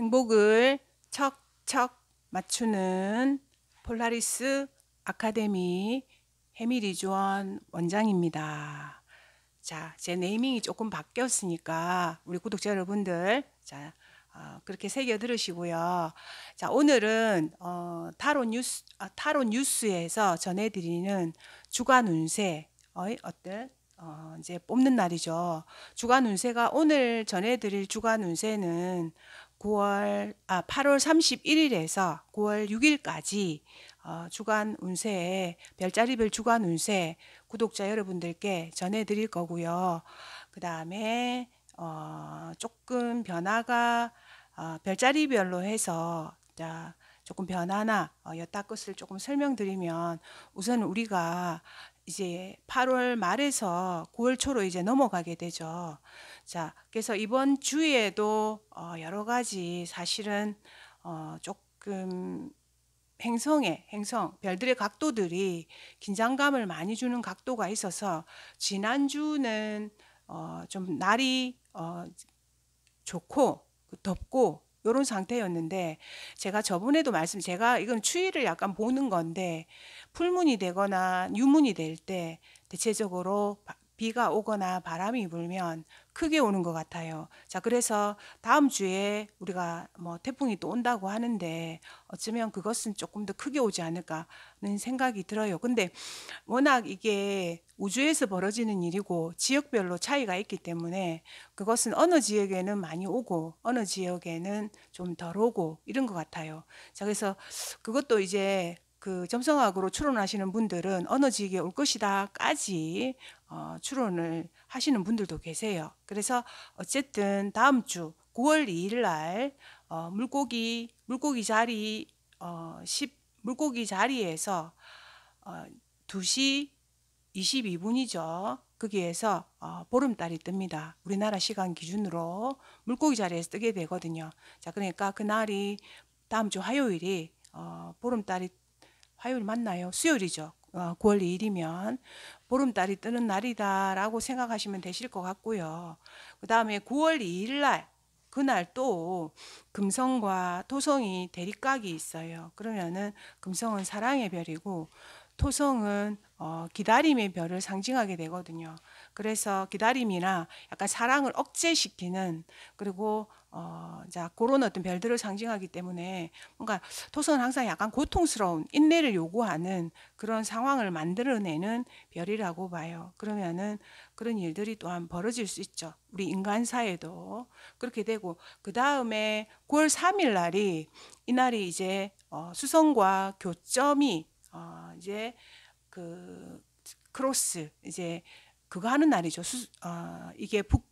행복을 척척 맞추는 폴라리스 아카데미 해미리조원 원장입니다. 자, 제 네이밍이 조금 바뀌었으니까 우리 구독자 여러분들 자 어, 그렇게 새겨 들으시고요. 자, 오늘은 어, 타로 뉴스 아, 타로 뉴스에서 전해드리는 주간 운세 어, 어때? 어, 이제 뽑는 날이죠. 주간 운세가 오늘 전해드릴 주간 운세는 9월 아 8월 31일에서 9월 6일까지 어, 주간 운세 별자리별 주간 운세 구독자 여러분들께 전해드릴 거고요. 그 다음에 어, 조금 변화가 어, 별자리별로 해서 자, 조금 변화나 어, 여타 것을 조금 설명드리면 우선 우리가 이제 8월 말에서 9월 초로 이제 넘어가게 되죠. 자, 그래서 이번 주에도 어, 여러 가지 사실은 어, 조금 행성의 행성, 별들의 각도들이 긴장감을 많이 주는 각도가 있어서 지난주는 어, 좀 날이 어, 좋고 덥고 이런 상태였는데 제가 저번에도 말씀 제가 이건 추위를 약간 보는 건데 풀문이 되거나 유문이 될 때 대체적으로 비가 오거나 바람이 불면 크게 오는 것 같아요. 자, 그래서 다음 주에 우리가 뭐 태풍이 또 온다고 하는데 어쩌면 그것은 조금 더 크게 오지 않을까는 생각이 들어요. 근데 워낙 이게 우주에서 벌어지는 일이고 지역별로 차이가 있기 때문에 그것은 어느 지역에는 많이 오고 어느 지역에는 좀 덜 오고 이런 것 같아요. 자, 그래서 그것도 이제 그 점성학으로 추론하시는 분들은 어느 지역에 올 것이다까지 어, 추론을 하시는 분들도 계세요. 그래서 어쨌든 다음 주 9월 2일 날 어, 물고기 물고기 자리 어, 10 물고기 자리에서 어, 2시 22분이죠. 거기에서 어, 보름달이 뜹니다. 우리나라 시간 기준으로 물고기 자리에서 뜨게 되거든요. 자, 그러니까 그날이 다음 주 화요일이 어, 보름달이 화요일 맞나요? 수요일이죠. 어, 9월 2일이면 보름달이 뜨는 날이다라고 생각하시면 되실 것 같고요. 그 다음에 9월 2일 날 그날 또 금성과 토성이 대립각이 있어요. 그러면은 금성은 사랑의 별이고 토성은 어, 기다림의 별을 상징하게 되거든요. 그래서 기다림이나 약간 사랑을 억제시키는 그리고 어, 자, 그런 어떤 별들을 상징하기 때문에 뭔가 토성은 항상 약간 고통스러운 인내를 요구하는 그런 상황을 만들어내는 별이라고 봐요. 그러면은 그런 일들이 또한 벌어질 수 있죠. 우리 인간 사회도 그렇게 되고, 그 다음에 9월 3일 날이, 이날이 이제 어, 수성과 교점이 어, 이제 그 크로스, 이제 그거 하는 날이죠. 수, 어, 이게 북,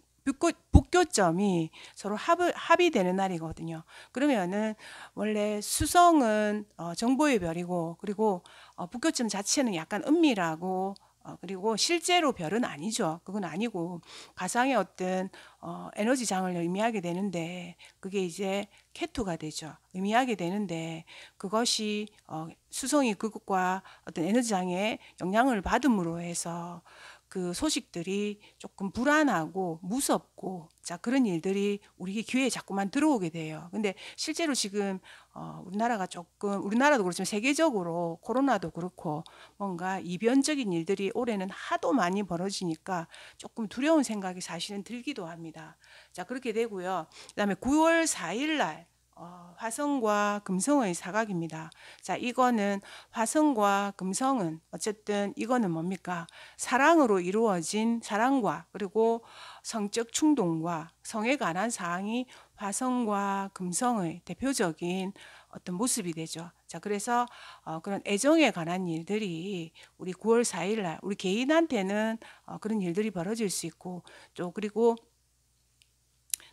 북교, 점이 서로 합, 합의되는 날이거든요. 그러면은 원래 수성은 어, 정보의 별이고 그리고 어, 북교점 자체는 약간 은밀하고 어, 그리고 실제로 별은 아니죠. 그건 아니고 가상의 어떤 어, 에너지장을 의미하게 되는데 그게 이제 케투가 되죠. 의미하게 되는데 그것이 어, 수성이 그것과 어떤 에너지장의 영향을 받음으로 해서 그 소식들이 조금 불안하고 무섭고 자 그런 일들이 우리 의 귀에 자꾸만 들어오게 돼요. 근데 실제로 지금 어 우리나라가 조금 우리나라도 그렇지만 세계적으로 코로나도 그렇고 뭔가 이변적인 일들이 올해는 하도 많이 벌어지니까 조금 두려운 생각이 사실은 들기도 합니다. 자 그렇게 되고요. 그다음에 9월 4일 날 어, 화성과 금성의 사각입니다. 자, 이거는 화성과 금성은 어쨌든 이거는 뭡니까? 사랑으로 이루어진 사랑과 그리고 성적 충동과 성에 관한 사항이 화성과 금성의 대표적인 어떤 모습이 되죠. 자, 그래서 어, 그런 애정에 관한 일들이 우리 9월 4일 날 우리 개인한테는 어, 그런 일들이 벌어질 수 있고 또 그리고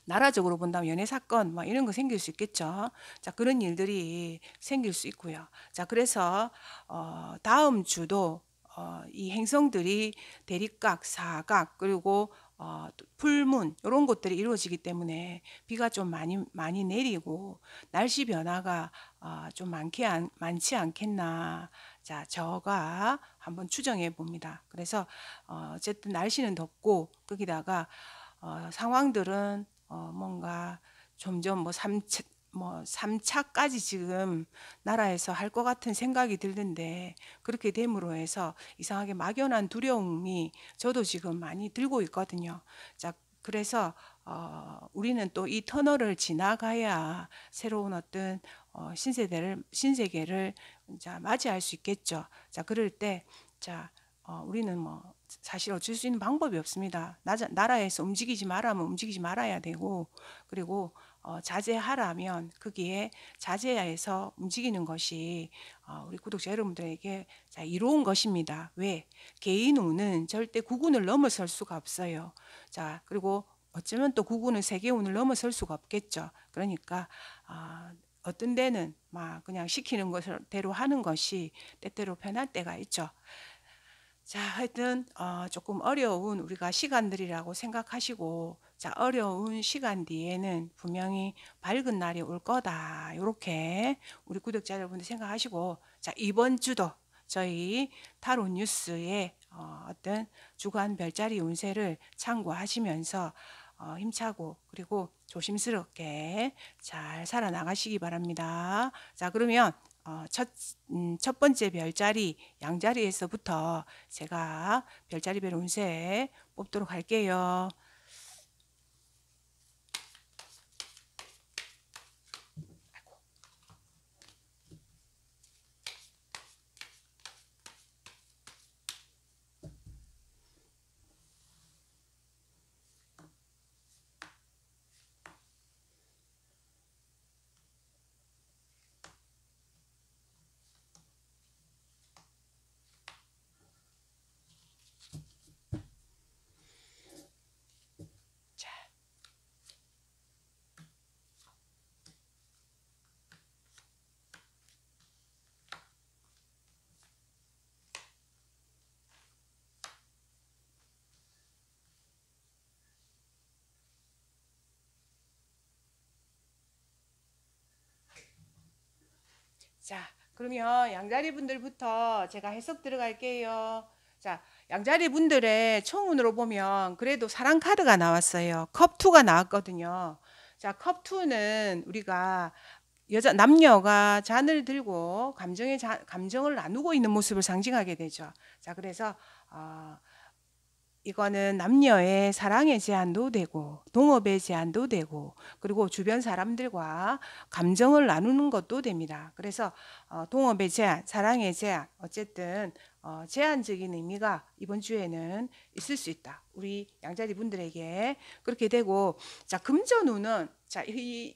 나라적으로 본다면 연애 사건 막 이런 거 생길 수 있겠죠. 자 그런 일들이 생길 수 있고요. 자 그래서 어, 다음 주도 어, 이 행성들이 대립각, 사각 그리고 어, 풀문 이런 것들이 이루어지기 때문에 비가 좀 많이 많이 내리고 날씨 변화가 어, 좀 많게 안, 많지 않겠나. 자, 저가 한번 추정해 봅니다. 그래서 어, 쨌든 날씨는 덥고 거기다가 어, 상황들은 어, 뭔가 점점 뭐 3차, 뭐 3차까지 지금 나라에서 할 것 같은 생각이 들던데 그렇게 됨으로 해서 이상하게 막연한 두려움이 저도 지금 많이 들고 있거든요. 자, 그래서 어, 우리는 또 이 터널을 지나가야 새로운 어떤 어, 신세대를 신세계를 자 맞이할 수 있겠죠. 자 그럴 때자 어, 우리는 뭐 사실 어쩔 수 있는 방법이 없습니다. 나, 라에서 움직이지 말라면 움직이지 말아야 되고 그리고 어, 자제하라면 거기에 자제야에서 움직이는 것이 어, 우리 구독자 여러분들에게 자, 이로운 것입니다. 왜? 개인 운은 절대 구군을 넘어설 수가 없어요. 자 그리고 어쩌면 또 구군은 세계 운을 넘어설 수가 없겠죠. 그러니까 어, 어떤 때는 막 그냥 시키는 것대로 하는 것이 때때로 편할 때가 있죠. 자, 하여튼 어, 조금 어려운 우리가 시간들이라고 생각하시고 자, 어려운 시간 뒤에는 분명히 밝은 날이 올 거다. 이렇게 우리 구독자 여러분들 생각하시고 자, 이번 주도 저희 타로 뉴스의 어, 어떤 주간 별자리 운세를 참고하시면서 어, 힘차고 그리고 조심스럽게 잘 살아나가시기 바랍니다. 자, 그러면 어, 첫, 음, 첫 번째 별자리 양자리에서부터 제가 별자리별 운세 뽑도록 할게요. 그러면 양자리 분들부터 제가 해석 들어갈게요. 자, 양자리 분들의 총운으로 보면 그래도 사랑 카드가 나왔어요. 컵투가 나왔거든요. 자, 컵투는 우리가 여자 남녀가 잔을 들고 감정의 자, 감정을 나누고 있는 모습을 상징하게 되죠. 자, 그래서 어, 이거는 남녀의 사랑의 제한도 되고 동업의 제한도 되고 그리고 주변 사람들과 감정을 나누는 것도 됩니다. 그래서 어, 동업의 제한, 사랑의 제한 어쨌든 어, 제한적인 의미가 이번 주에는 있을 수 있다. 우리 양자리 분들에게 그렇게 되고 자 금전운은 자 이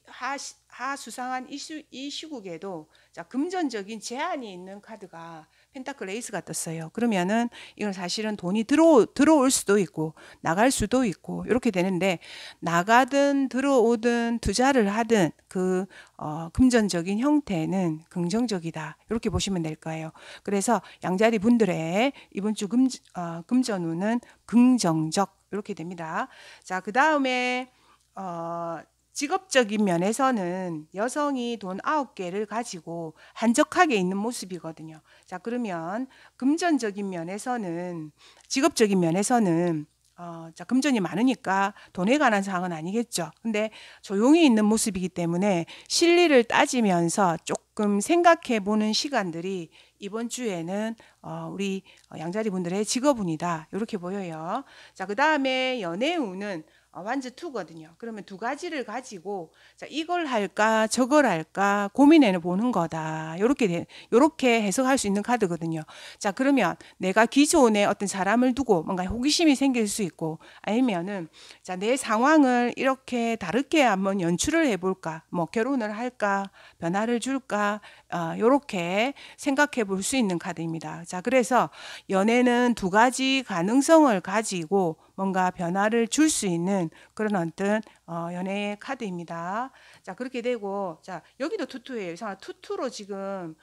하수상한 이, 이 시국에도 자 금전적인 제한이 있는 카드가 펜타클 레이스같았어요 그러면은 이건 사실은 돈이 들어 들어올 수도 있고 나갈 수도 있고 이렇게 되는데 나가든 들어오든 투자를 하든 그 어, 금전적인 형태는 긍정적이다 이렇게 보시면 될 거예요. 그래서 양자리 분들의 이번 주 금, 어, 금전운은 긍정적 이렇게 됩니다. 자 그 다음에 어, 직업적인 면에서는 여성이 돈 아홉 개를 가지고 한적하게 있는 모습이거든요. 자, 그러면 금전적인 면에서는 직업적인 면에서는 어, 자, 금전이 많으니까 돈에 관한 사항은 아니겠죠. 근데 조용히 있는 모습이기 때문에 실리를 따지면서 조금 생각해 보는 시간들이 이번 주에는 어, 우리 양자리 분들의 직업운이다. 이렇게 보여요. 자, 그 다음에 연애운은 어, 완전 투거든요. 그러면 두 가지를 가지고 자, 이걸 할까 저걸 할까 고민해 보는 거다. 이렇게 요렇게 해석할 수 있는 카드거든요. 자, 그러면 내가 기존에 어떤 사람을 두고 뭔가 호기심이 생길 수 있고 아니면은 자, 내 상황을 이렇게 다르게 한번 연출을 해 볼까? 뭐 결혼을 할까? 변화를 줄까? 어, 요렇게 생각해 볼 수 있는 카드입니다. 자, 그래서 연애는 두 가지 가능성을 가지고 뭔가 변화를 줄 수 있는 그런 어떤 어, 연애의 카드입니다. 자 그렇게 되고 자 여기도 투투예요. 이상 투투로 지금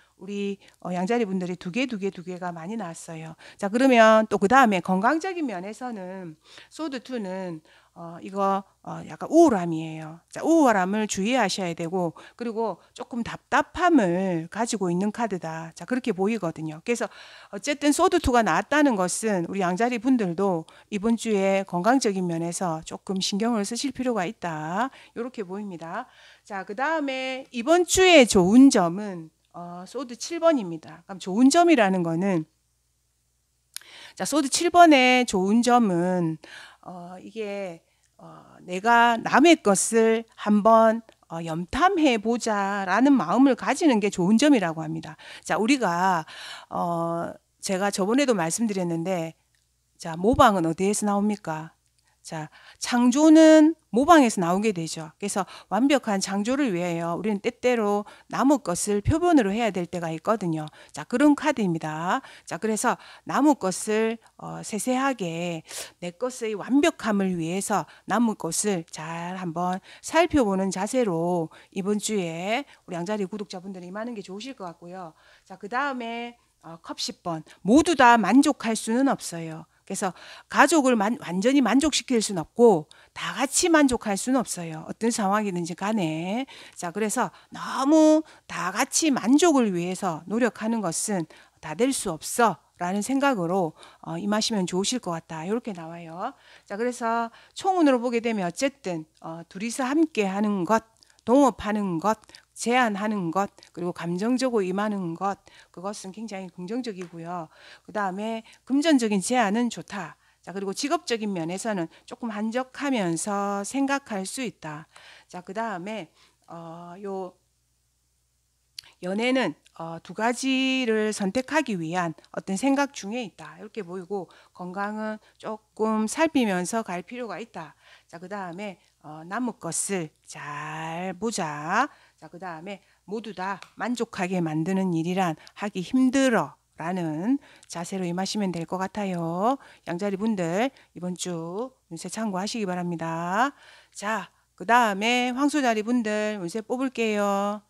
우리 어, 양자리 분들이 두 개 두 개 두 개가 많이 나왔어요. 자 그러면 또 그 다음에 건강적인 면에서는 소드 투는 어, 이거 어, 약간 우울함이에요. 자, 우울함을 주의하셔야 되고 그리고 조금 답답함을 가지고 있는 카드다. 자, 그렇게 보이거든요. 그래서 어쨌든 소드2가 나왔다는 것은 우리 양자리 분들도 이번 주에 건강적인 면에서 조금 신경을 쓰실 필요가 있다. 이렇게 보입니다. 자, 그다음에 이번 주에 좋은 점은 어, 소드 7번입니다. 그럼 좋은 점이라는 거는 자, 소드 7번의 좋은 점은 어, 이게 어, 내가 남의 것을 한번 어, 염탐해 보자라는 마음을 가지는 게 좋은 점이라고 합니다. 자, 우리가 어, 제가 저번에도 말씀드렸는데 자, 모방은 어디에서 나옵니까? 자, 창조는 모방에서 나오게 되죠. 그래서 완벽한 창조를 위하여 우리는 때때로 나무 것을 표본으로 해야 될 때가 있거든요. 자, 그런 카드입니다. 자, 그래서 나무 것을 어, 세세하게 내 것의 완벽함을 위해서 나무 것을 잘 한번 살펴보는 자세로 이번 주에 우리 양자리 구독자분들이 많은게 좋으실 것 같고요. 자, 그 다음에 어, 컵 10번. 모두 다 만족할 수는 없어요. 그래서 가족을 만, 완전히 만족시킬 수는 없고 다 같이 만족할 수는 없어요. 어떤 상황이든지 간에. 자, 그래서 너무 다 같이 만족을 위해서 노력하는 것은 다 될 수 없어. 라는 생각으로 어, 임하시면 좋으실 것 같다. 이렇게 나와요. 자, 그래서 총운으로 보게 되면 어쨌든 어, 둘이서 함께 하는 것, 동업하는 것, 제안하는 것 그리고 감정적으로 임하는 것 그것은 굉장히 긍정적이고요. 그 다음에 금전적인 제안은 좋다. 자 그리고 직업적인 면에서는 조금 한적하면서 생각할 수 있다. 자그 다음에 어요 연애는 어, 두 가지를 선택하기 위한 어떤 생각 중에 있다. 이렇게 보이고 건강은 조금 살피면서 갈 필요가 있다. 자, 그 다음에 어, 남을 것을 잘 보자. 자, 그 다음에 모두 다 만족하게 만드는 일이란 하기 힘들어. 라는 자세로 임하시면 될 것 같아요. 양자리 분들 이번 주 운세 참고하시기 바랍니다. 자, 그 다음에 황소자리 분들 운세 뽑을게요.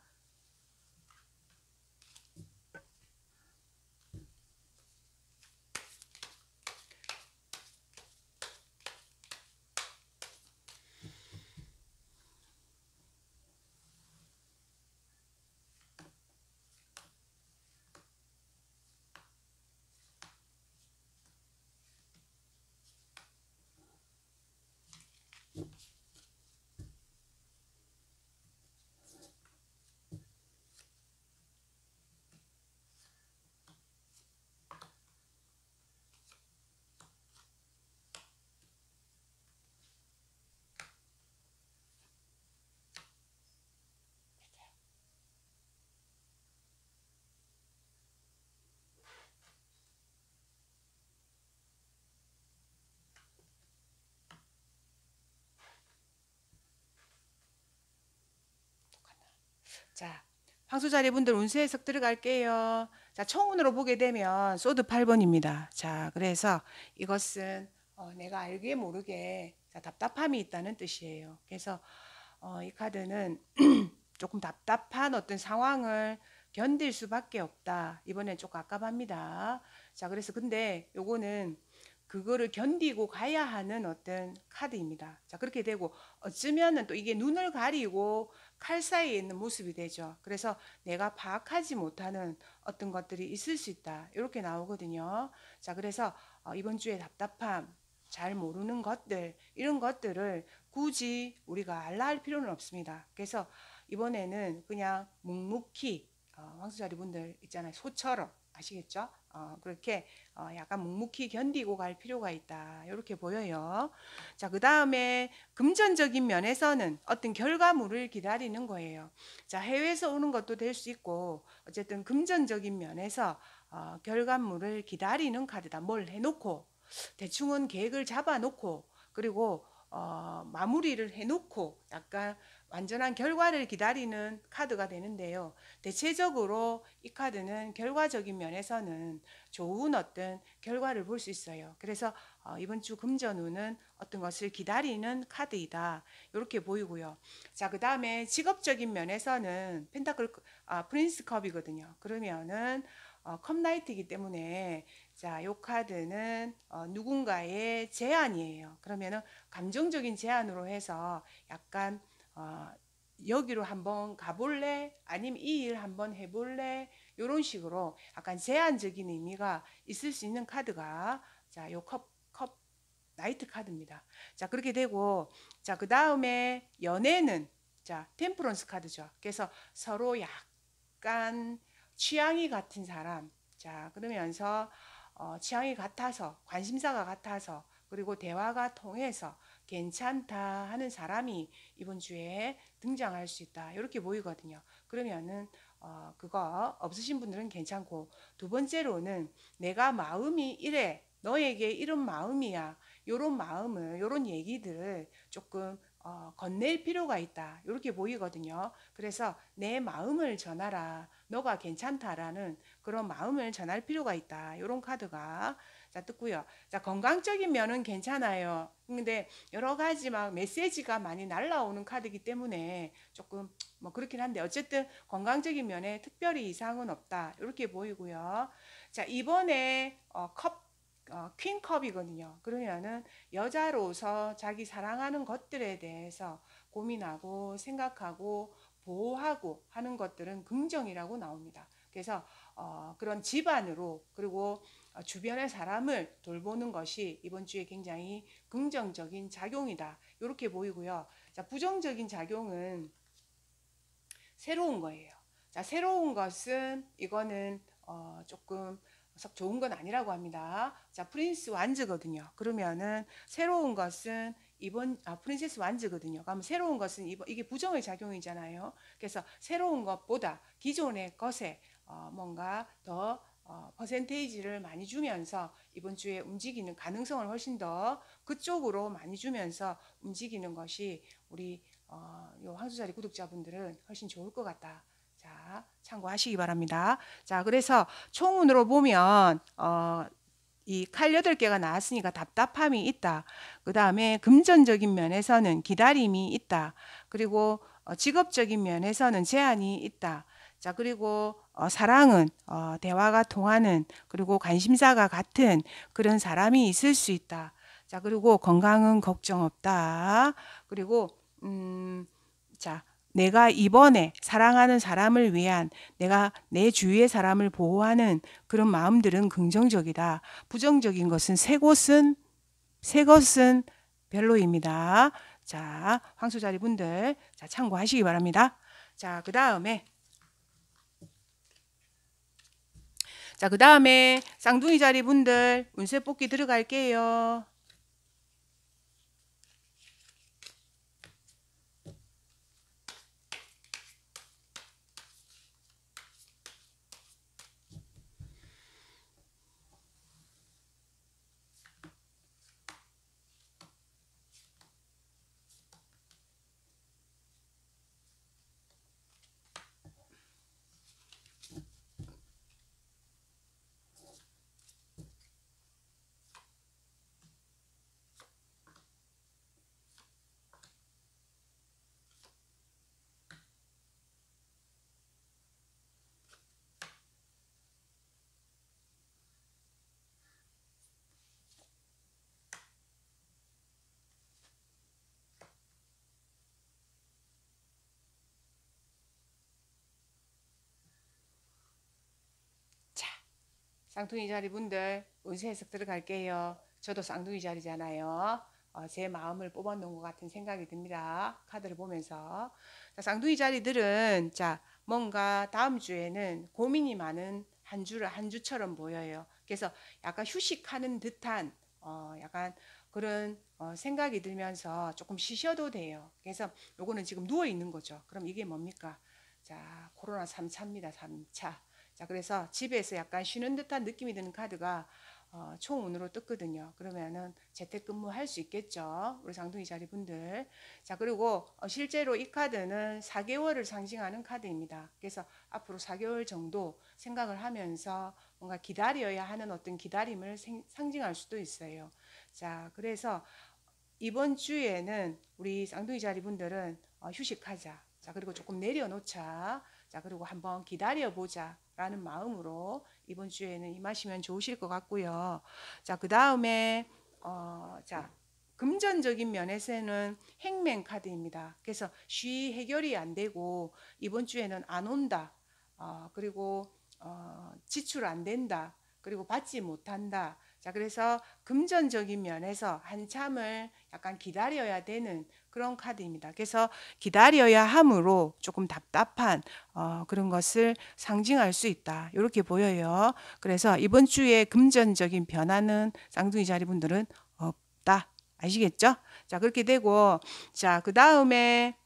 자, 황소자리분들 운세 해석 들어갈게요. 자, 청운으로 보게 되면 소드 8번입니다. 자, 그래서 이것은 어, 내가 알기에 모르게 자, 답답함이 있다는 뜻이에요. 그래서 어, 이 카드는 조금 답답한 어떤 상황을 견딜 수밖에 없다. 이번엔 조금 아깝합니다. 자, 그래서 근데 요거는 그거를 견디고 가야 하는 어떤 카드입니다. 자, 그렇게 되고 어쩌면은 또 이게 눈을 가리고 칼 사이에 있는 모습이 되죠. 그래서 내가 파악하지 못하는 어떤 것들이 있을 수 있다. 이렇게 나오거든요. 자, 그래서 어, 이번 주에 답답함, 잘 모르는 것들, 이런 것들을 굳이 우리가 알라 할 필요는 없습니다. 그래서 이번에는 그냥 묵묵히 어, 황수자리 분들 있잖아요. 소처럼 아시겠죠? 어, 그렇게 어, 약간 묵묵히 견디고 갈 필요가 있다. 이렇게 보여요. 자, 그 다음에 금전적인 면에서는 어떤 결과물을 기다리는 거예요. 자, 해외에서 오는 것도 될 수 있고, 어쨌든 금전적인 면에서 어, 결과물을 기다리는 카드다. 뭘 해놓고, 대충은 계획을 잡아놓고, 그리고 어, 마무리를 해놓고, 약간 완전한 결과를 기다리는 카드가 되는데요. 대체적으로 이 카드는 결과적인 면에서는 좋은 어떤 결과를 볼 수 있어요. 그래서 어, 이번 주 금전운은 어떤 것을 기다리는 카드이다. 이렇게 보이고요. 자, 그 다음에 직업적인 면에서는 펜타클, 아, 프린스 컵이거든요. 그러면은 어, 컵나이트이기 때문에 자, 요 카드는 어, 누군가의 제안이에요. 그러면은 감정적인 제안으로 해서 약간 아, 여기로 한번 가볼래? 아니면 이 일 한번 해볼래? 이런 식으로 약간 제한적인 의미가 있을 수 있는 카드가 자, 요 컵, 컵, 나이트 카드입니다. 자, 그렇게 되고, 자, 그 다음에 연애는 자, 템프런스 카드죠. 그래서 서로 약간 취향이 같은 사람. 자, 그러면서 어, 취향이 같아서, 관심사가 같아서, 그리고 대화가 통해서 괜찮다 하는 사람이 이번 주에 등장할 수 있다. 이렇게 보이거든요. 그러면은 어, 그거 없으신 분들은 괜찮고 두 번째로는 내가 마음이 이래 너에게 이런 마음이야. 요런 마음을 요런 얘기들을 조금 어, 건넬 필요가 있다. 이렇게 보이거든요. 그래서 내 마음을 전하라. 너가 괜찮다라는 그런 마음을 전할 필요가 있다. 요런 카드가 자, 뜯고요. 자, 건강적인 면은 괜찮아요. 근데 여러 가지 막 메시지가 많이 날라오는 카드이기 때문에 조금 뭐 그렇긴 한데 어쨌든 건강적인 면에 특별히 이상은 없다. 이렇게 보이고요. 자, 이번에 어, 컵 어, 퀸컵이거든요. 그러면은 여자로서 자기 사랑하는 것들에 대해서 고민하고 생각하고 보호하고 하는 것들은 긍정이라고 나옵니다. 그래서 어, 그런 집안으로 그리고 어, 주변의 사람을 돌보는 것이 이번 주에 굉장히 긍정적인 작용이다. 이렇게 보이고요. 자, 부정적인 작용은 새로운 거예요. 자, 새로운 것은 이거는 어, 조금 썩 좋은 건 아니라고 합니다. 자, 프린스 완즈거든요. 그러면은 새로운 것은 이번 아 프린세스 완즈거든요. 그러면 새로운 것은 이번 이게 부정의 작용이잖아요. 그래서 새로운 것보다 기존의 것에 어, 뭔가 더 어, 퍼센테이지를 많이 주면서 이번 주에 움직이는 가능성을 훨씬 더 그쪽으로 많이 주면서 움직이는 것이 우리 어, 요 황수자리 구독자분들은 훨씬 좋을 것 같다. 자, 참고하시기 바랍니다. 자, 그래서 총운으로 보면 어, 이칼 여 개가 나왔으니까 답답함이 있다. 그 다음에 금전적인 면에서는 기다림이 있다. 그리고 어, 직업적인 면에서는 제한이 있다. 자, 그리고 어, 사랑은 어, 대화가 통하는 그리고 관심사가 같은 그런 사람이 있을 수 있다. 자 그리고 건강은 걱정 없다. 그리고 음자 내가 이번에 사랑하는 사람을 위한 내가 내 주위의 사람을 보호하는 그런 마음들은 긍정적이다. 부정적인 것은 새 곳은 새 것은 별로입니다. 자, 황소자리 분들 자 참고하시기 바랍니다. 자, 그 다음에 자, 그 다음에 쌍둥이 자리 분들 운세 뽑기 들어갈게요. 쌍둥이 자리 분들 운세 해석 들어갈게요. 저도 쌍둥이 자리잖아요. 어, 제 마음을 뽑아놓은 것 같은 생각이 듭니다. 카드를 보면서. 자, 쌍둥이 자리들은 자 뭔가 다음 주에는 고민이 많은 한 주를 한 주처럼 보여요. 그래서 약간 휴식하는 듯한 어, 약간 그런 어, 생각이 들면서 조금 쉬셔도 돼요. 그래서 요거는 지금 누워 있는 거죠. 그럼 이게 뭡니까? 자, 코로나 3차입니다. 3차. 자, 그래서 집에서 약간 쉬는 듯한 느낌이 드는 카드가 어, 총운으로 떴거든요. 그러면은 재택근무 할 수 있겠죠. 우리 장둥이 자리 분들. 자, 그리고 어, 실제로 이 카드는 4개월을 상징하는 카드입니다. 그래서 앞으로 4개월 정도 생각을 하면서 뭔가 기다려야 하는 어떤 기다림을 생, 상징할 수도 있어요. 자, 그래서 이번 주에는 우리 쌍둥이 자리 분들은 어, 휴식하자. 자, 그리고 조금 내려놓자. 자, 그리고 한번 기다려보자. 라는 마음으로 이번 주에는 임하시면 좋으실 것 같고요. 자, 그 다음에, 어, 자, 금전적인 면에서는 행맹 카드입니다. 그래서 쉬 해결이 안 되고 이번 주에는 안 온다. 어, 그리고 어, 지출 안 된다. 그리고 받지 못한다. 자, 그래서 금전적인 면에서 한참을 약간 기다려야 되는 그런 카드입니다. 그래서 기다려야 함으로 조금 답답한 어, 그런 것을 상징할 수 있다. 이렇게 보여요. 그래서 이번 주에 금전적인 변화는 쌍둥이 자리 분들은 없다. 아시겠죠? 자, 그렇게 되고, 자, 그 다음에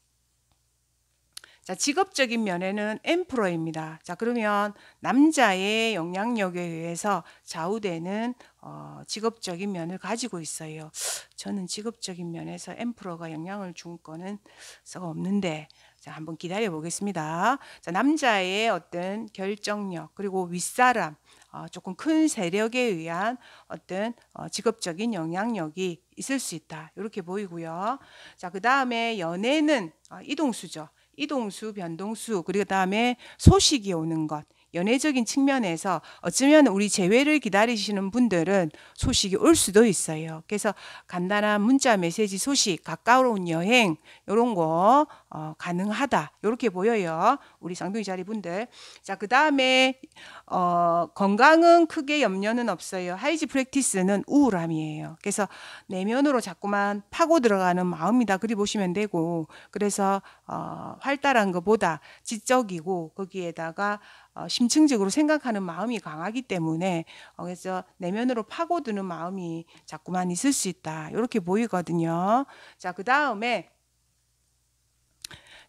자, 직업적인 면에는 엠프로입니다. 자, 그러면 남자의 영향력에 의해서 좌우되는 어, 직업적인 면을 가지고 있어요. 저는 직업적인 면에서 엠프로가 영향을 준 거는 써가 없는데 자, 한번 기다려 보겠습니다. 자, 남자의 어떤 결정력 그리고 윗사람 어, 조금 큰 세력에 의한 어떤 어, 직업적인 영향력이 있을 수 있다. 이렇게 보이고요. 자, 그 다음에 연애는 어, 이동수죠. 이동수, 변동수, 그리고 다음에 소식이 오는 것. 연애적인 측면에서 어쩌면 우리 재회를 기다리시는 분들은 소식이 올 수도 있어요. 그래서 간단한 문자 메시지 소식, 가까운 여행 이런 거 어, 가능하다 이렇게 보여요. 우리 쌍둥이 자리 분들. 자 그 다음에 어, 건강은 크게 염려는 없어요. 하이지 프랙티스는 우울함이에요. 그래서 내면으로 자꾸만 파고 들어가는 마음이다. 그리 보시면 되고 그래서 어, 활달한 것보다 지적이고 거기에다가 어, 심층적으로 생각하는 마음이 강하기 때문에 어, 그래서 내면으로 파고드는 마음이 자꾸만 있을 수 있다. 이렇게 보이거든요. 자 그 다음에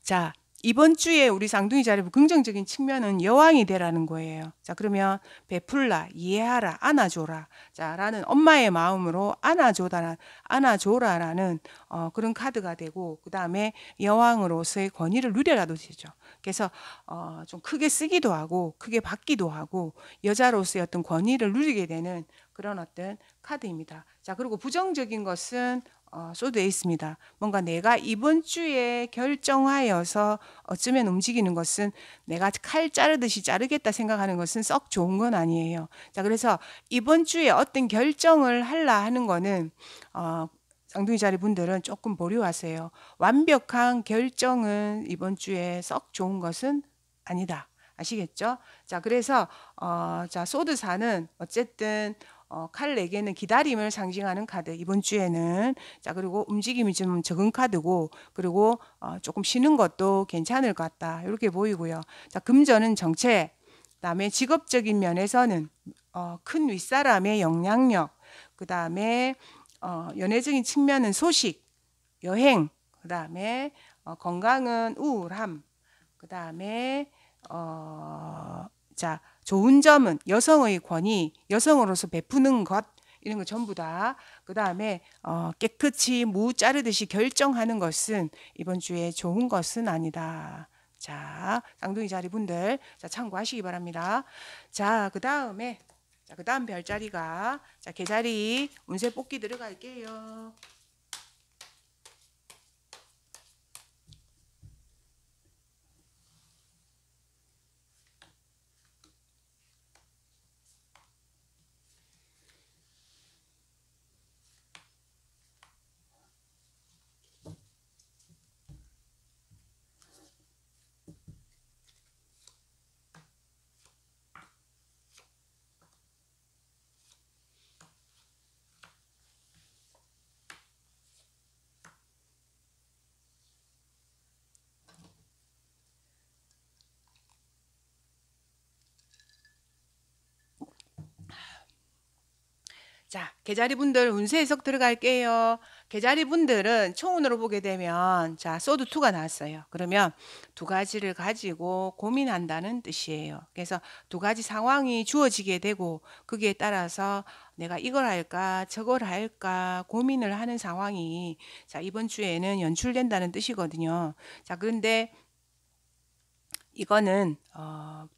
자, 이번 주에 우리 쌍둥이 자리부 긍정적인 측면은 여왕이 되라는 거예요. 자, 그러면 베풀라, 이해하라, 안아줘라. 자, 라는 엄마의 마음으로 안아줘라, 안아줘라라는 어, 그런 카드가 되고, 그 다음에 여왕으로서의 권위를 누려라도 되죠. 그래서 어, 좀 크게 쓰기도 하고, 크게 받기도 하고, 여자로서의 어떤 권위를 누리게 되는 그런 어떤 카드입니다. 자, 그리고 부정적인 것은 어, 쏘되 있습니다. 뭔가 내가 이번 주에 결정하여서 어쩌면 움직이는 것은 내가 칼 자르듯이 자르겠다 생각하는 것은 썩 좋은 건 아니에요. 자, 그래서 이번 주에 어떤 결정을 할라 하는 거는 어, 쌍둥이 자리 분들은 조금 보류하세요. 완벽한 결정은 이번 주에 썩 좋은 것은 아니다. 아시겠죠? 자, 그래서 어, 자, 소드사는 어쨌든 어, 칼 4개는 기다림을 상징하는 카드, 이번 주에는. 자, 그리고 움직임이 좀 적은 카드고, 그리고 어, 조금 쉬는 것도 괜찮을 것 같다. 이렇게 보이고요. 자, 금전은 정체, 다음에 직업적인 면에서는 어, 큰 윗사람의 영향력, 그 다음에 어, 연애적인 측면은 소식, 여행, 그 다음에 어, 건강은 우울함, 그 다음에 어, 자, 좋은 점은 여성의 권위, 여성으로서 베푸는 것 이런 거 전부 다. 그 다음에 어, 깨끗이 무 자르듯이 결정하는 것은 이번 주에 좋은 것은 아니다. 자, 쌍둥이 자리 분들, 자 참고하시기 바랍니다. 자, 그 다음에 그 다음 별자리가 자개자리 운세 뽑기 들어갈게요. 자, 개자리 분들 운세 해석 들어갈게요. 개자리 분들은 총운으로 보게 되면 자, 소드 투가 나왔어요. 그러면 두 가지를 가지고 고민한다는 뜻이에요. 그래서 두 가지 상황이 주어지게 되고 거기에 따라서 내가 이걸 할까 저걸 할까 고민을 하는 상황이 자, 이번 주에는 연출된다는 뜻이거든요. 자, 그런데 이거는 어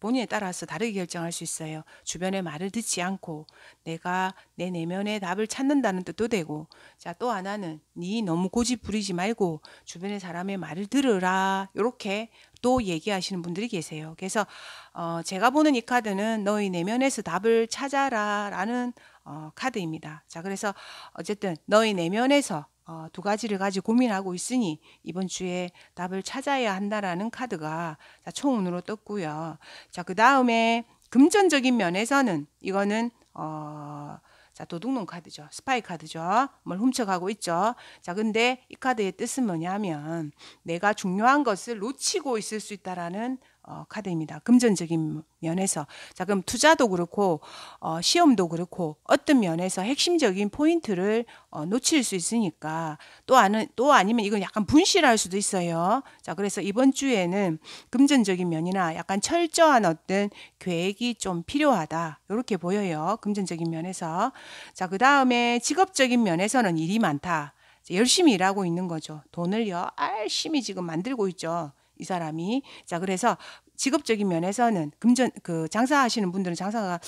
본인에 따라서 다르게 결정할 수 있어요. 주변의 말을 듣지 않고 내가 내 내면의 답을 찾는다는 뜻도 되고 자 또 하나는 니 너무 고집 부리지 말고 주변의 사람의 말을 들으라 이렇게 또 얘기하시는 분들이 계세요. 그래서 어, 제가 보는 이 카드는 너희 내면에서 답을 찾아라라는 어, 카드입니다. 자 그래서 어쨌든 너희 내면에서 어, 두 가지를 가지고 고민하고 있으니 이번 주에 답을 찾아야 한다라는 카드가 자, 총운으로 떴고요. 자, 그 다음에 금전적인 면에서는 이거는 어, 자, 도둑놈 카드죠. 스파이 카드죠. 뭘 훔쳐가고 있죠. 자, 근데 이 카드의 뜻은 뭐냐면 내가 중요한 것을 놓치고 있을 수 있다라는 어, 카드입니다. 금전적인 면에서. 자, 그럼 투자도 그렇고, 어, 시험도 그렇고, 어떤 면에서 핵심적인 포인트를 어, 놓칠 수 있으니까, 또, 아는, 또 아니면 이건 약간 분실할 수도 있어요. 자, 그래서 이번 주에는 금전적인 면이나 약간 철저한 어떤 계획이 좀 필요하다. 이렇게 보여요. 금전적인 면에서. 자, 그 다음에 직업적인 면에서는 일이 많다. 열심히 일하고 있는 거죠. 돈을요, 열심히 지금 만들고 있죠. 이 사람이 자 그래서 직업적인 면에서는 금전 그 장사하시는 분들은 장사가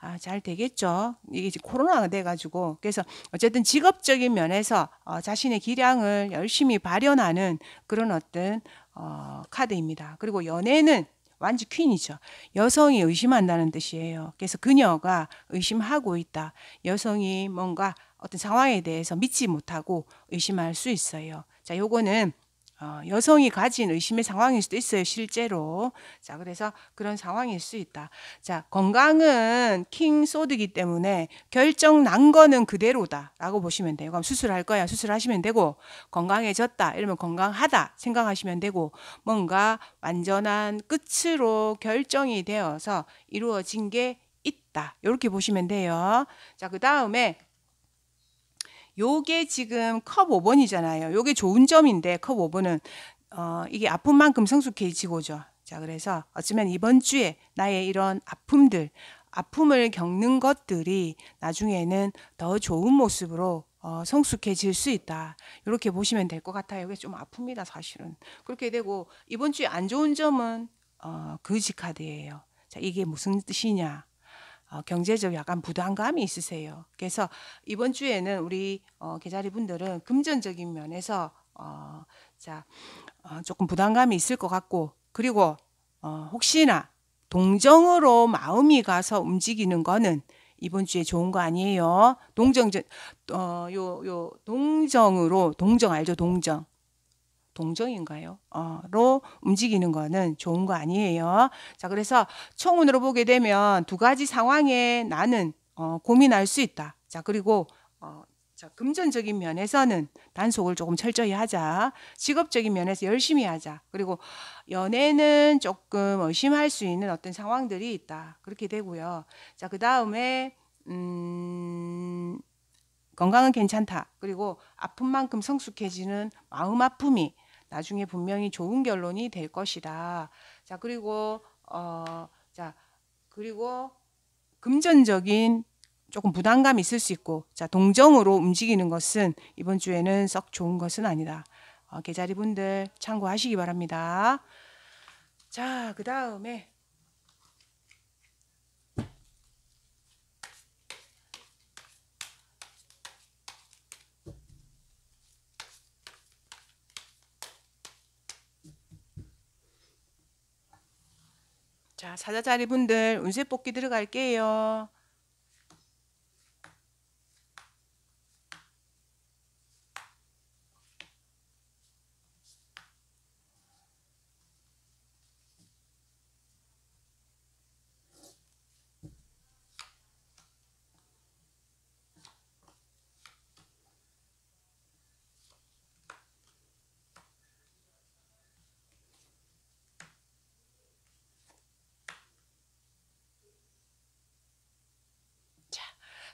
아, 잘 되겠죠. 이게 지금 코로나가 돼가지고. 그래서 어쨌든 직업적인 면에서 어, 자신의 기량을 열심히 발현하는 그런 어떤 어, 카드입니다. 그리고 연애는 완주 퀸이죠. 여성이 의심한다는 뜻이에요. 그래서 그녀가 의심하고 있다. 여성이 뭔가 어떤 상황에 대해서 믿지 못하고 의심할 수 있어요. 자, 요거는 어, 여성이 가진 의심의 상황일 수도 있어요, 실제로. 자, 그래서 그런 상황일 수 있다. 자, 건강은 킹 소드기 때문에 결정 난 거는 그대로다. 라고 보시면 돼요. 그럼 수술할 거야. 수술하시면 되고, 건강해졌다. 이러면 건강하다. 생각하시면 되고, 뭔가 완전한 끝으로 결정이 되어서 이루어진 게 있다. 이렇게 보시면 돼요. 자, 그 다음에 요게 지금 컵 5번이잖아요. 요게 좋은 점인데 컵 5번은 어, 이게 아픈 만큼 성숙해지고죠. 자, 그래서 어쩌면 이번 주에 나의 이런 아픔들, 아픔을 겪는 것들이 나중에는 더 좋은 모습으로 어, 성숙해질 수 있다. 이렇게 보시면 될 것 같아요. 이게 좀 아픕니다, 사실은. 그렇게 되고 이번 주에 안 좋은 점은 어, 그지 카드예요. 자, 이게 무슨 뜻이냐? 어, 경제적 약간 부담 감이 있으세요. 그래서 이번 주에는 우리 어, 계자리 분들은 금전적인 면에서 어, 자 어, 조금 부담감이 있을 것 같고 그리고 어, 혹시나 동정으로 마음이 가서 움직이는 거는 이번 주에 좋은 거 아니에요. 동정 어요 요 동정으로 동정 알죠? 동정 동정인가요? 어,로 움직이는 거는 좋은 거 아니에요. 자, 그래서 총운으로 보게 되면 두 가지 상황에 나는 어, 고민할 수 있다. 자, 그리고 어, 자, 금전적인 면에서는 단속을 조금 철저히 하자. 직업적인 면에서 열심히 하자. 그리고 연애는 조금 의심할 수 있는 어떤 상황들이 있다. 그렇게 되고요. 자, 그 다음에, 음, 건강은 괜찮다. 그리고 아픈 만큼 성숙해지는 마음 아픔이 나중에 분명히 좋은 결론이 될 것이다. 자, 그리고 어, 자, 그리고 금전적인 조금 부담감이 있을 수 있고, 자, 동정으로 움직이는 것은 이번 주에는 썩 좋은 것은 아니다. 어, 계자리 분들 참고하시기 바랍니다. 자, 그 다음에 자, 사자자리 분들 운세 뽑기 들어갈게요.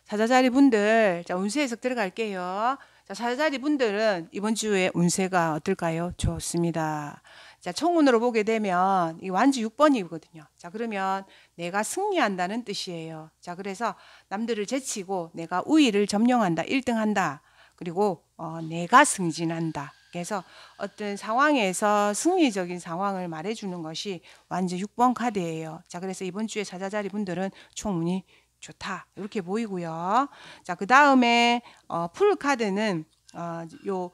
사자자리 분들, 자, 운세 해석 들어갈게요. 자, 사자자리 분들은 이번 주에 운세가 어떨까요? 좋습니다. 자, 청운으로 보게 되면 이 완주 6번이거든요. 자, 그러면 내가 승리한다는 뜻이에요. 자, 그래서 남들을 제치고 내가 우위를 점령한다, 1등한다. 그리고 어, 내가 승진한다. 그래서 어떤 상황에서 승리적인 상황을 말해주는 것이 완주 6번 카드예요. 자, 그래서 이번 주에 사자자리 분들은 총운이 좋다. 이렇게 보이고요. 자, 그 다음에 어, 풀 카드는 어, 요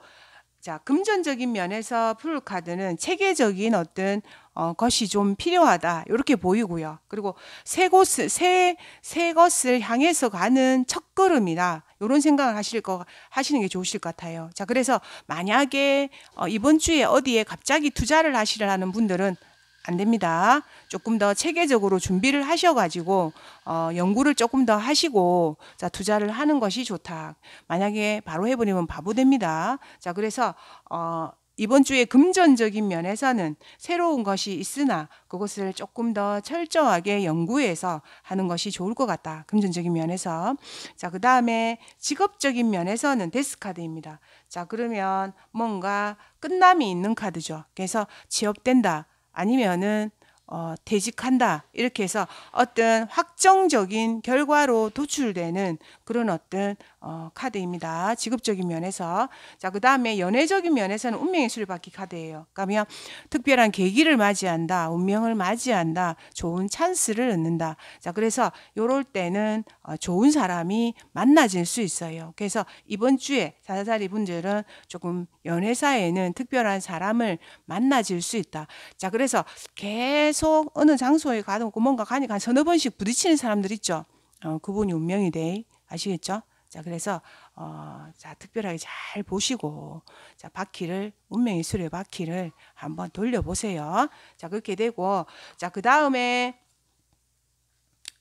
자, 금전적인 면에서 풀 카드는 체계적인 어떤 어, 것이 좀 필요하다. 이렇게 보이고요. 그리고 새 곳을 새, 새 것을 향해서 가는 첫 걸음이다. 이런 생각을 하실 거 하시는 게 좋으실 것 같아요. 자, 그래서 만약에 어, 이번 주에 어디에 갑자기 투자를 하시려 하는 분들은 안 됩니다. 조금 더 체계적으로 준비를 하셔가지고 어, 연구를 조금 더 하시고 자 투자를 하는 것이 좋다. 만약에 바로 해버리면 바보 됩니다. 자 그래서 어, 이번 주에 금전적인 면에서는 새로운 것이 있으나 그것을 조금 더 철저하게 연구해서 하는 것이 좋을 것 같다. 금전적인 면에서 자그 다음에 직업적인 면에서는 데스 카드입니다. 자 그러면 뭔가 끝남이 있는 카드죠. 그래서 취업된다. 아니면은 어, 퇴직한다 이렇게 해서 어떤 확정적인 결과로 도출되는 그런 어떤 어, 카드입니다. 직업적인 면에서 자 그다음에 연애적인 면에서는 운명의 수를받기 카드예요. 그러면 특별한 계기를 맞이한다, 운명을 맞이한다, 좋은 찬스를 얻는다. 자 그래서 요럴 때는 어, 좋은 사람이 만나질 수 있어요. 그래서 이번 주에 자살이 분들은 조금 연애사에는 특별한 사람을 만나질 수 있다. 자 그래서 계속 계속 어느 장소에 가도 그 뭔가 가니까 서너 번씩 부딪히는 사람들 있죠. 어, 그분이 운명이 돼. 아시겠죠? 자, 그래서, 어, 자, 특별하게 잘 보시고, 자, 바퀴를, 운명의 수레 바퀴를 한번 돌려보세요. 자, 그렇게 되고, 자, 그 다음에,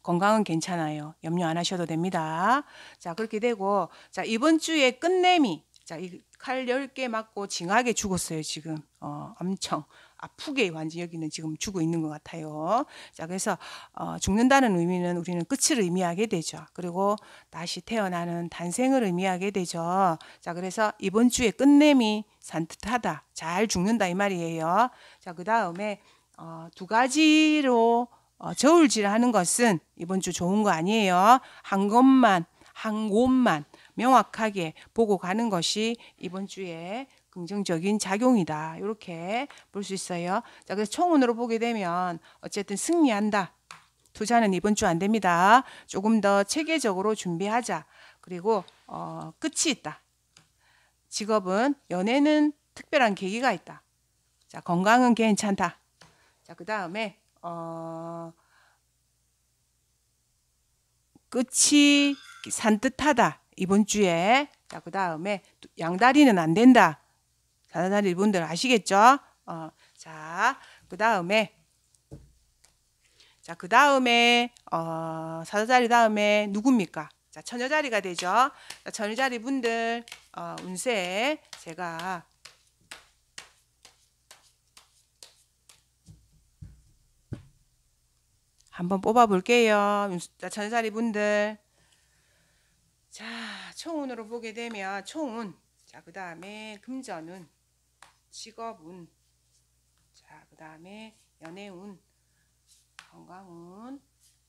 건강은 괜찮아요. 염려 안 하셔도 됩니다. 자, 그렇게 되고, 자, 이번 주에 끝내미. 자, 이칼 10개 맞고 징하게 죽었어요, 지금. 어, 엄청. 아프게 완전히 여기는 지금 죽어 있는 것 같아요. 자, 그래서 어, 죽는다는 의미는 우리는 끝을 의미하게 되죠. 그리고 다시 태어나는 탄생을 의미하게 되죠. 자, 그래서 이번 주에 끝냄이 산뜻하다. 잘 죽는다 이 말이에요. 자, 그 다음에 어, 두 가지로 어, 저울질 하는 것은 이번 주 좋은 거 아니에요. 한 것만, 한 곳만 명확하게 보고 가는 것이 이번 주에 긍정적인 작용이다. 이렇게 볼 수 있어요. 자, 그래서 총운으로 보게 되면 어쨌든 승리한다. 투자는 이번 주 안 됩니다. 조금 더 체계적으로 준비하자. 그리고 어, 끝이 있다. 직업은 연애는 특별한 계기가 있다. 자, 건강은 괜찮다. 자, 그 다음에 어, 끝이 산뜻하다. 이번 주에 자, 그 다음에 양다리는 안 된다. 자나다리 분들 아시겠죠? 어, 자, 그 다음에 자, 그 다음에 어, 사자리 다음에 누굽니까? 자, 처녀자리가 되죠. 자, 처녀자리 분들 어, 운세 제가 한번 뽑아볼게요. 자, 천사리 분들. 자, 총운으로 보게 되면 총운. 자, 그 다음에 금전운. 직업운, 자, 그 다음에 연애운, 건강운,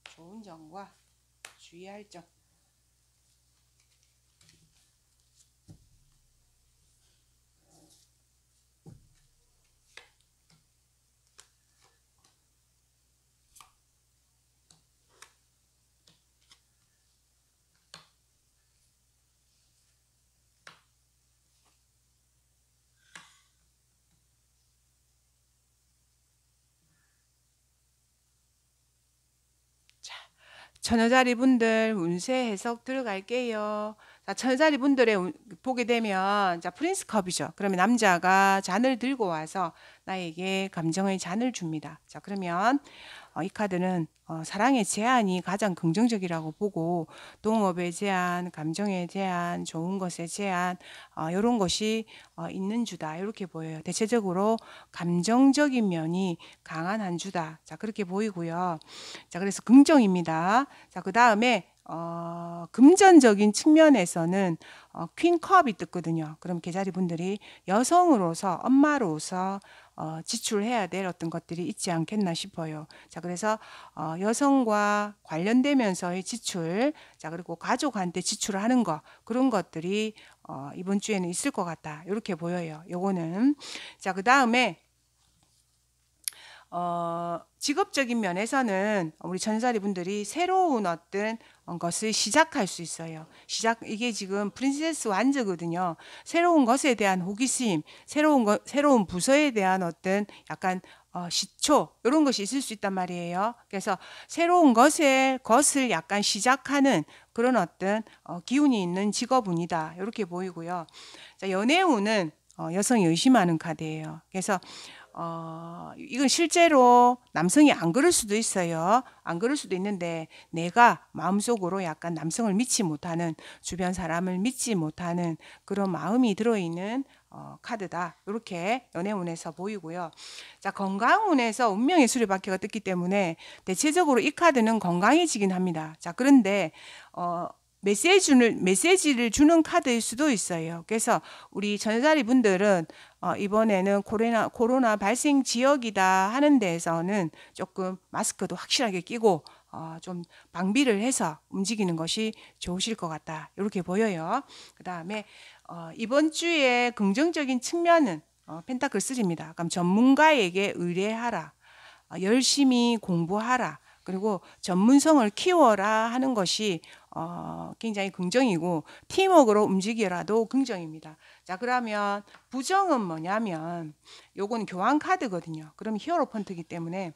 좋은 점과 주의할 점. 천여자리 분들 운세 해석 들어갈게요. 자, 천여자리 분들의 보게 되면 자 프린스 컵이죠. 그러면 남자가 잔을 들고 와서 나에게 감정의 잔을 줍니다. 자 그러면 어, 이 카드는 어, 사랑의 제한이 가장 긍정적이라고 보고 동업의 제한, 감정의 제한, 좋은 것의 제한 이런 어, 것이 있는 주다 이렇게 보여요. 대체적으로 감정적인 면이 강한 한 주다. 자 그렇게 보이고요. 자 그래서 긍정입니다. 자그 다음에 어, 금전적인 측면에서는 어, 퀸컵이 뜨거든요. 그럼 계자리 그 분들이 여성으로서 엄마로서 어, 지출해야 될 어떤 것들이 있지 않겠나 싶어요. 자, 그래서 어, 여성과 관련되면서의 지출, 자, 그리고 가족한테 지출 하는 거, 그런 것들이 어, 이번 주에는 있을 것 같다. 이렇게 보여요. 요거는. 자, 그 다음에 어, 직업적인 면에서는 우리 전사리 분들이 새로운 어떤 것을 시작할 수 있어요. 시작 이게 지금 프린세스 완즈거든요. 새로운 것에 대한 호기심, 새로운 것, 새로운 부서에 대한 어떤 약간 어, 시초 이런 것이 있을 수 있단 말이에요. 그래서 새로운 것에 것을 약간 시작하는 그런 어떤 어, 기운이 있는 직업운이다 이렇게 보이고요. 자, 연애운은 어, 여성이 의심하는 카드예요. 그래서 어, 이건 실제로 남성이 안 그럴 수도 있어요. 안 그럴 수도 있는데 내가 마음속으로 약간 남성을 믿지 못하는 주변 사람을 믿지 못하는 그런 마음이 들어있는 어, 카드다. 이렇게 연애운에서 보이고요. 자, 건강운에서 운명의 수리바퀴가 뜯기 때문에 대체적으로 이 카드는 건강해지긴 합니다. 자, 그런데 어, 메시지를 메시지를 주는 카드일 수도 있어요. 그래서 우리 전사리 분들은 어, 이번에는 코로나 코로나 발생 지역이다 하는 데에서는 조금 마스크도 확실하게 끼고 어, 좀 방비를 해서 움직이는 것이 좋으실 것 같다 이렇게 보여요. 그 다음에 어, 이번 주에 긍정적인 측면은 어, 펜타클 쓰입니다 그럼 전문가에게 의뢰하라, 어, 열심히 공부하라. 그리고 전문성을 키워라 하는 것이 어, 굉장히 긍정이고 팀워크로 움직여라도 긍정입니다. 자 그러면 부정은 뭐냐면 요건 교환 카드거든요. 그럼 히어로 펀트기 때문에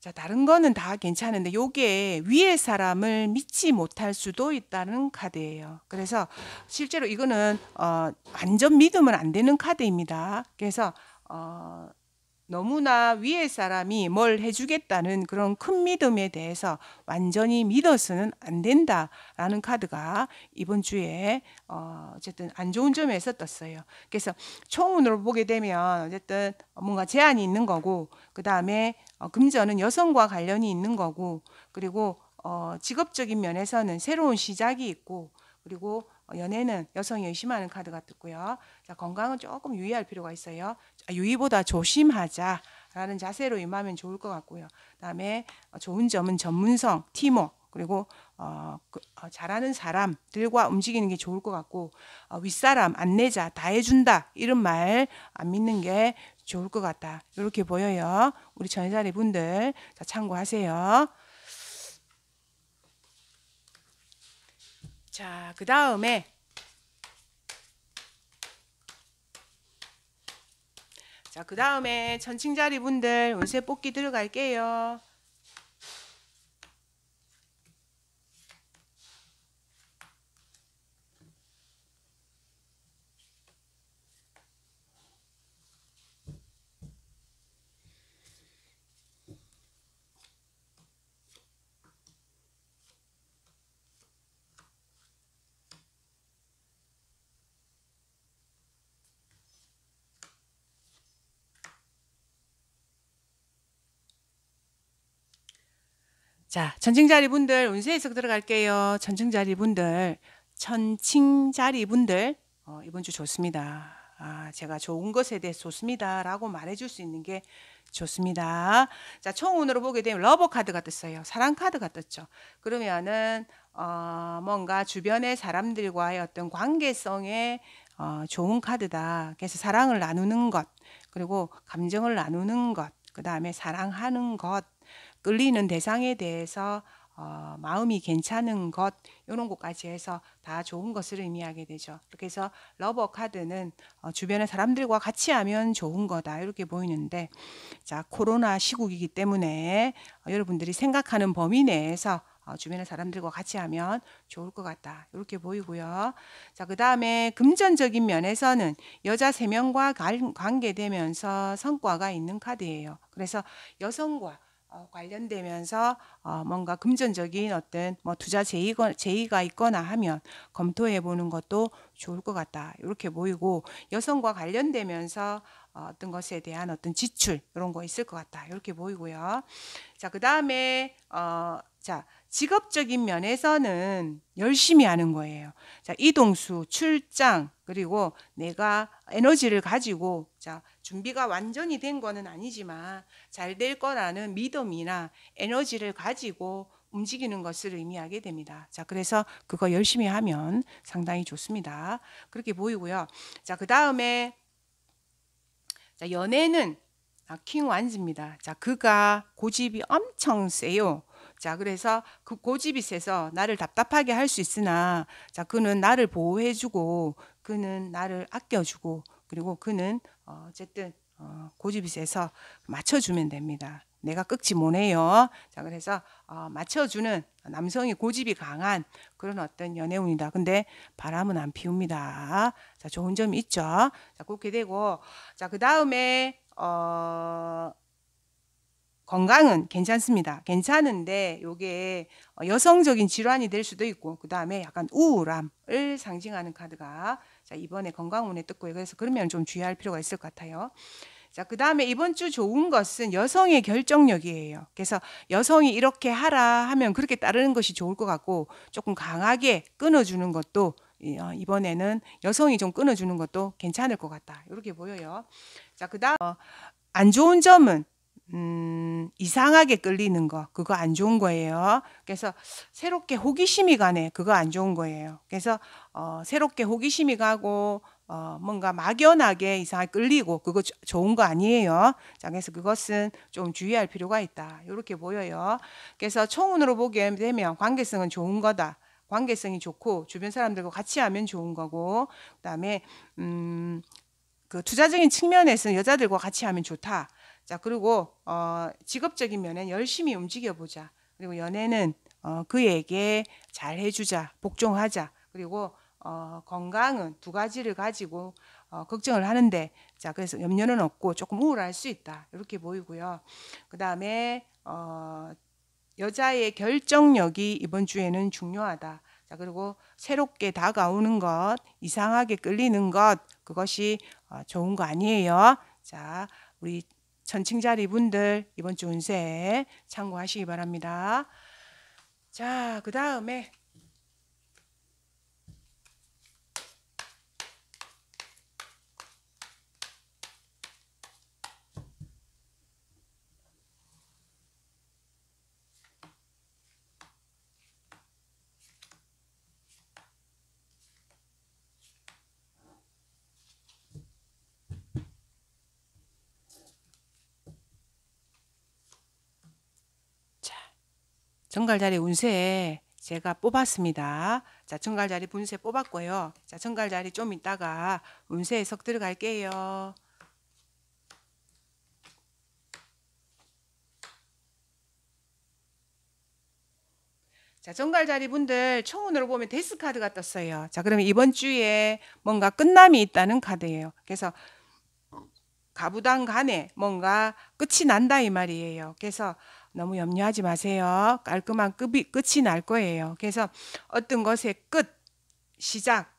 자 다른 거는 다 괜찮은데 요게 위에 사람을 믿지 못할 수도 있다는 카드예요. 그래서 실제로 이거는 어, 완전 믿으면 안 되는 카드입니다. 그래서 어, 너무나 위의 사람이 뭘 해주겠다는 그런 큰 믿음에 대해서 완전히 믿어서는 안 된다라는 카드가 이번 주에 어 어쨌든 안 좋은 점에서 떴어요. 그래서 총운으로 보게 되면 어쨌든 뭔가 제한이 있는 거고 그 다음에 어 금전은 여성과 관련이 있는 거고 그리고 어 직업적인 면에서는 새로운 시작이 있고 그리고 연애는 여성이 의심하는 카드가 뜨고요. 자, 건강은 조금 유의할 필요가 있어요. 아, 유의보다 조심하자라는 자세로 임하면 좋을 것 같고요. 그다음에 어, 좋은 점은 전문성, 팀워 그리고 어, 그, 어, 잘하는 사람들과 움직이는 게 좋을 것 같고 어, 윗사람 안내자 다 해준다 이런 말 안 믿는 게 좋을 것 같다 이렇게 보여요 우리 전사리 분들 자 참고하세요 자그 다음에 자, 그 다음에 전칭자리 분들 운세 뽑기 들어갈게요. 자, 전칭자리 분들 운세 에서 들어갈게요. 전칭자리 분들, 전칭자리 분들 어, 이번 주 좋습니다. 아, 제가 좋은 것에 대해 좋습니다라고 말해줄 수 있는 게 좋습니다. 자, 총운으로 보게 되면 러버 카드가 떴어요. 사랑 카드가 떴죠. 그러면은 어, 뭔가 주변의 사람들과의 어떤 관계성에 어, 좋은 카드다. 그래서 사랑을 나누는 것, 그리고 감정을 나누는 것, 그 다음에 사랑하는 것, 끌리는 대상에 대해서 어, 마음이 괜찮은 것 이런 것까지 해서 다 좋은 것을 의미하게 되죠. 그래서 러버 카드는 어, 주변의 사람들과 같이 하면 좋은 거다 이렇게 보이는데 자 코로나 시국이기 때문에 어, 여러분들이 생각하는 범위 내에서 어, 주변의 사람들과 같이 하면 좋을 것 같다 이렇게 보이고요. 자그 다음에 금전적인 면에서는 여자 세 명과 관계되면서 성과가 있는 카드예요. 그래서 여성과 어, 관련되면서 어, 뭔가 금전적인 어떤 뭐 투자 제의가, 있거나 하면 검토해 보는 것도 좋을 것 같다. 이렇게 보이고 여성과 관련되면서 어, 어떤 것에 대한 어떤 지출 이런 거 있을 것 같다. 이렇게 보이고요. 자, 그 다음에 어, 자, 직업적인 면에서는 열심히 하는 거예요. 자, 이동수, 출장, 그리고 내가 에너지를 가지고 자, 준비가 완전히 된 거는 아니지만 잘 될 거라는 믿음이나 에너지를 가지고 움직이는 것을 의미하게 됩니다. 자, 그래서 그거 열심히 하면 상당히 좋습니다. 그렇게 보이고요. 자, 그 다음에 자, 연애는 아, 킹 완즈입니다. 자, 그가 고집이 엄청 세요. 자, 그래서 그 고집이 세서 나를 답답하게 할 수 있으나, 자, 그는 나를 보호해주고, 그는 나를 아껴주고, 그리고 그는 어, 어쨌든 어, 고집이 세서 맞춰주면 됩니다. 내가 끄지 못해요. 자 그래서 어, 맞춰주는 남성이 고집이 강한 그런 어떤 연애운이다. 근데 바람은 안 피웁니다. 자 좋은 점이 있죠. 자 그렇게 되고 자그 다음에 어. 건강은 괜찮습니다. 괜찮은데 요게 어, 여성적인 질환이 될 수도 있고 그다음에 약간 우울함을 상징하는 카드가 자, 이번에 건강운의 떴고요. 그래서 그러면 좀 주의할 필요가 있을 것 같아요. 자, 그 다음에 이번 주 좋은 것은 여성의 결정력이에요. 그래서 여성이 이렇게 하라 하면 그렇게 따르는 것이 좋을 것 같고 조금 강하게 끊어주는 것도 어, 이번에는 여성이 좀 끊어주는 것도 괜찮을 것 같다. 이렇게 보여요. 자, 그 다음, 어, 안 좋은 점은 음, 이상하게 끌리는 거, 그거 안 좋은 거예요. 그래서 새롭게 호기심이 가네, 그거 안 좋은 거예요. 그래서 어, 새롭게 호기심이 가고 어, 뭔가 막연하게 이상하게 끌리고 그거 좋은 거 아니에요. 자, 그래서 그것은 좀 주의할 필요가 있다. 이렇게 보여요. 그래서 청운으로 보게 되면 관계성은 좋은 거다. 관계성이 좋고 주변 사람들과 같이 하면 좋은 거고 그다음에 음, 그 투자적인 측면에서는 여자들과 같이 하면 좋다. 자 그리고 어, 직업적인 면엔 열심히 움직여 보자. 그리고 연애는 어, 그에게 잘 해주자, 복종하자. 그리고 어, 건강은 두 가지를 가지고 어, 걱정을 하는데 자 그래서 염려는 없고 조금 우울할 수 있다 이렇게 보이고요. 그 다음에 어, 여자의 결정력이 이번 주에는 중요하다. 자 그리고 새롭게 다가오는 것, 이상하게 끌리는 것 그것이 어, 좋은 거 아니에요. 자 우리 천칭자리 분들 이번 주 운세 참고하시기 바랍니다. 자 그 다음에 정갈자리 운세 제가 뽑았습니다. 자, 정갈자리 운세 뽑았고요. 자, 정갈자리 좀 이따가 운세 해석 들어갈게요. 자, 정갈자리 분들 청운으로 보면 데스 카드가 떴어요. 자, 그러면 이번 주에 뭔가 끝남이 있다는 카드예요. 그래서 가부당 간에 뭔가 끝이 난다 이 말이에요. 그래서 너무 염려하지 마세요. 깔끔한 끝이, 끝이 날 거예요. 그래서 어떤 것의 끝, 시작,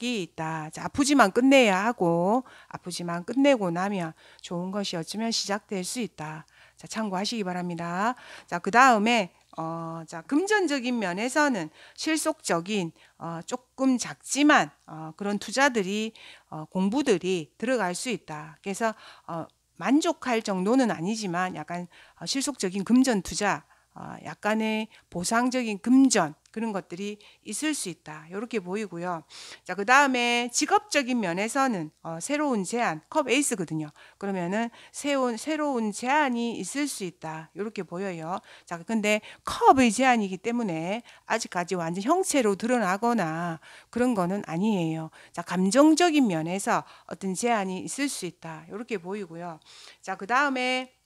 이 있다. 자, 아프지만 끝내야 하고 아프지만 끝내고 나면 좋은 것이 어쩌면 시작될 수 있다. 자, 참고하시기 바랍니다. 자, 그 다음에 어, 자, 금전적인 면에서는 실속적인 어, 조금 작지만 어, 그런 투자들이 어, 공부들이 들어갈 수 있다. 그래서 어, 만족할 정도는 아니지만 약간 어, 실속적인 금전 투자 아, 약간의 보상적인 금전 그런 것들이 있을 수 있다. 이렇게 보이고요. 자, 그 다음에 직업적인 면에서는 어, 새로운 제안, 컵 에이스거든요. 그러면은 새로운, 새로운 제안이 있을 수 있다. 이렇게 보여요. 자, 근데 컵의 제안이기 때문에 아직까지 완전 형체로 드러나거나 그런 거는 아니에요. 자, 감정적인 면에서 어떤 제안이 있을 수 있다. 이렇게 보이고요. 자, 그 다음에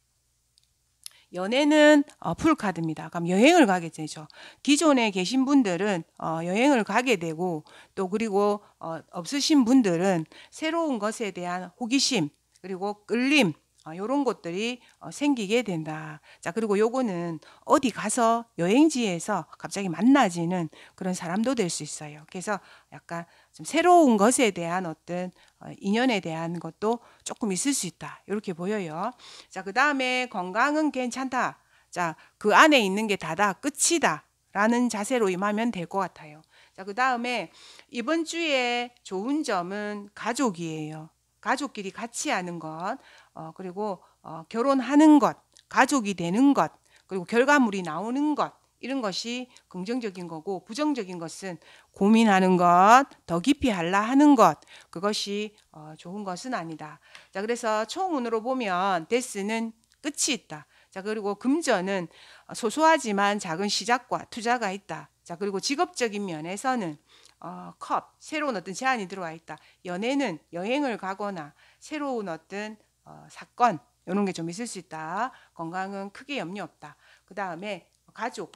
연애는 어, 풀카드입니다. 그럼 여행을 가게 되죠. 기존에 계신 분들은 어, 여행을 가게 되고 또 그리고 어, 없으신 분들은 새로운 것에 대한 호기심 그리고 끌림 이런 어, 것들이 어, 생기게 된다. 자, 그리고 요거는 어디 가서 여행지에서 갑자기 만나지는 그런 사람도 될 수 있어요. 그래서 약간 좀 새로운 것에 대한 어떤 어, 인연에 대한 것도 조금 있을 수 있다. 이렇게 보여요. 자, 그 다음에 건강은 괜찮다. 자, 그 안에 있는 게 다다 끝이다. 라는 자세로 임하면 될 것 같아요. 자, 그 다음에 이번 주에 좋은 점은 가족이에요. 가족끼리 같이 하는 것. 어, 그리고 어, 결혼하는 것, 가족이 되는 것, 그리고 결과물이 나오는 것 이런 것이 긍정적인 거고 부정적인 것은 고민하는 것, 더 깊이 할라 하는 것 그것이 어, 좋은 것은 아니다. 자 그래서 총운으로 보면 데스는 끝이 있다. 자 그리고 금전은 어, 소소하지만 작은 시작과 투자가 있다. 자 그리고 직업적인 면에서는 어, 컵 새로운 어떤 제안이 들어와 있다. 연애는 여행을 가거나 새로운 어떤 어, 사건 이런 게 좀 있을 수 있다. 건강은 크게 염려 없다. 그 다음에 가족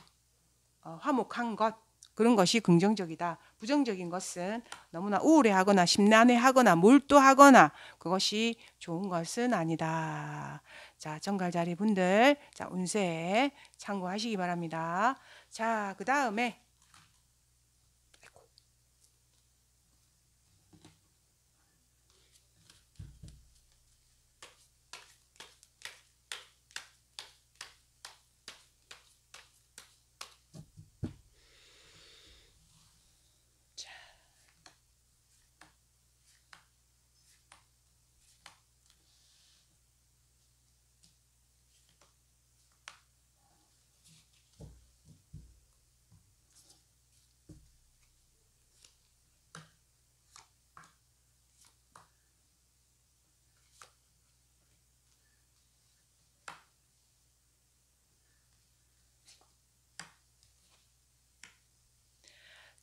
어, 화목한 것 그런 것이 긍정적이다. 부정적인 것은 너무나 우울해하거나 심란해하거나 몰두하거나 그것이 좋은 것은 아니다. 자 정갈 자리 분들 자 운세 참고하시기 바랍니다. 자 그 다음에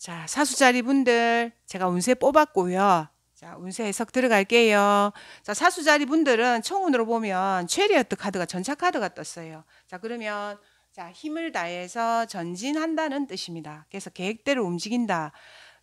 자, 사수자리 분들 제가 운세 뽑았고요. 자, 운세 해석 들어갈게요. 자, 사수자리 분들은 청운으로 보면 최리어트 카드가 전차 카드가 떴어요. 자, 그러면 자, 힘을 다해서 전진한다는 뜻입니다. 그래서 계획대로 움직인다.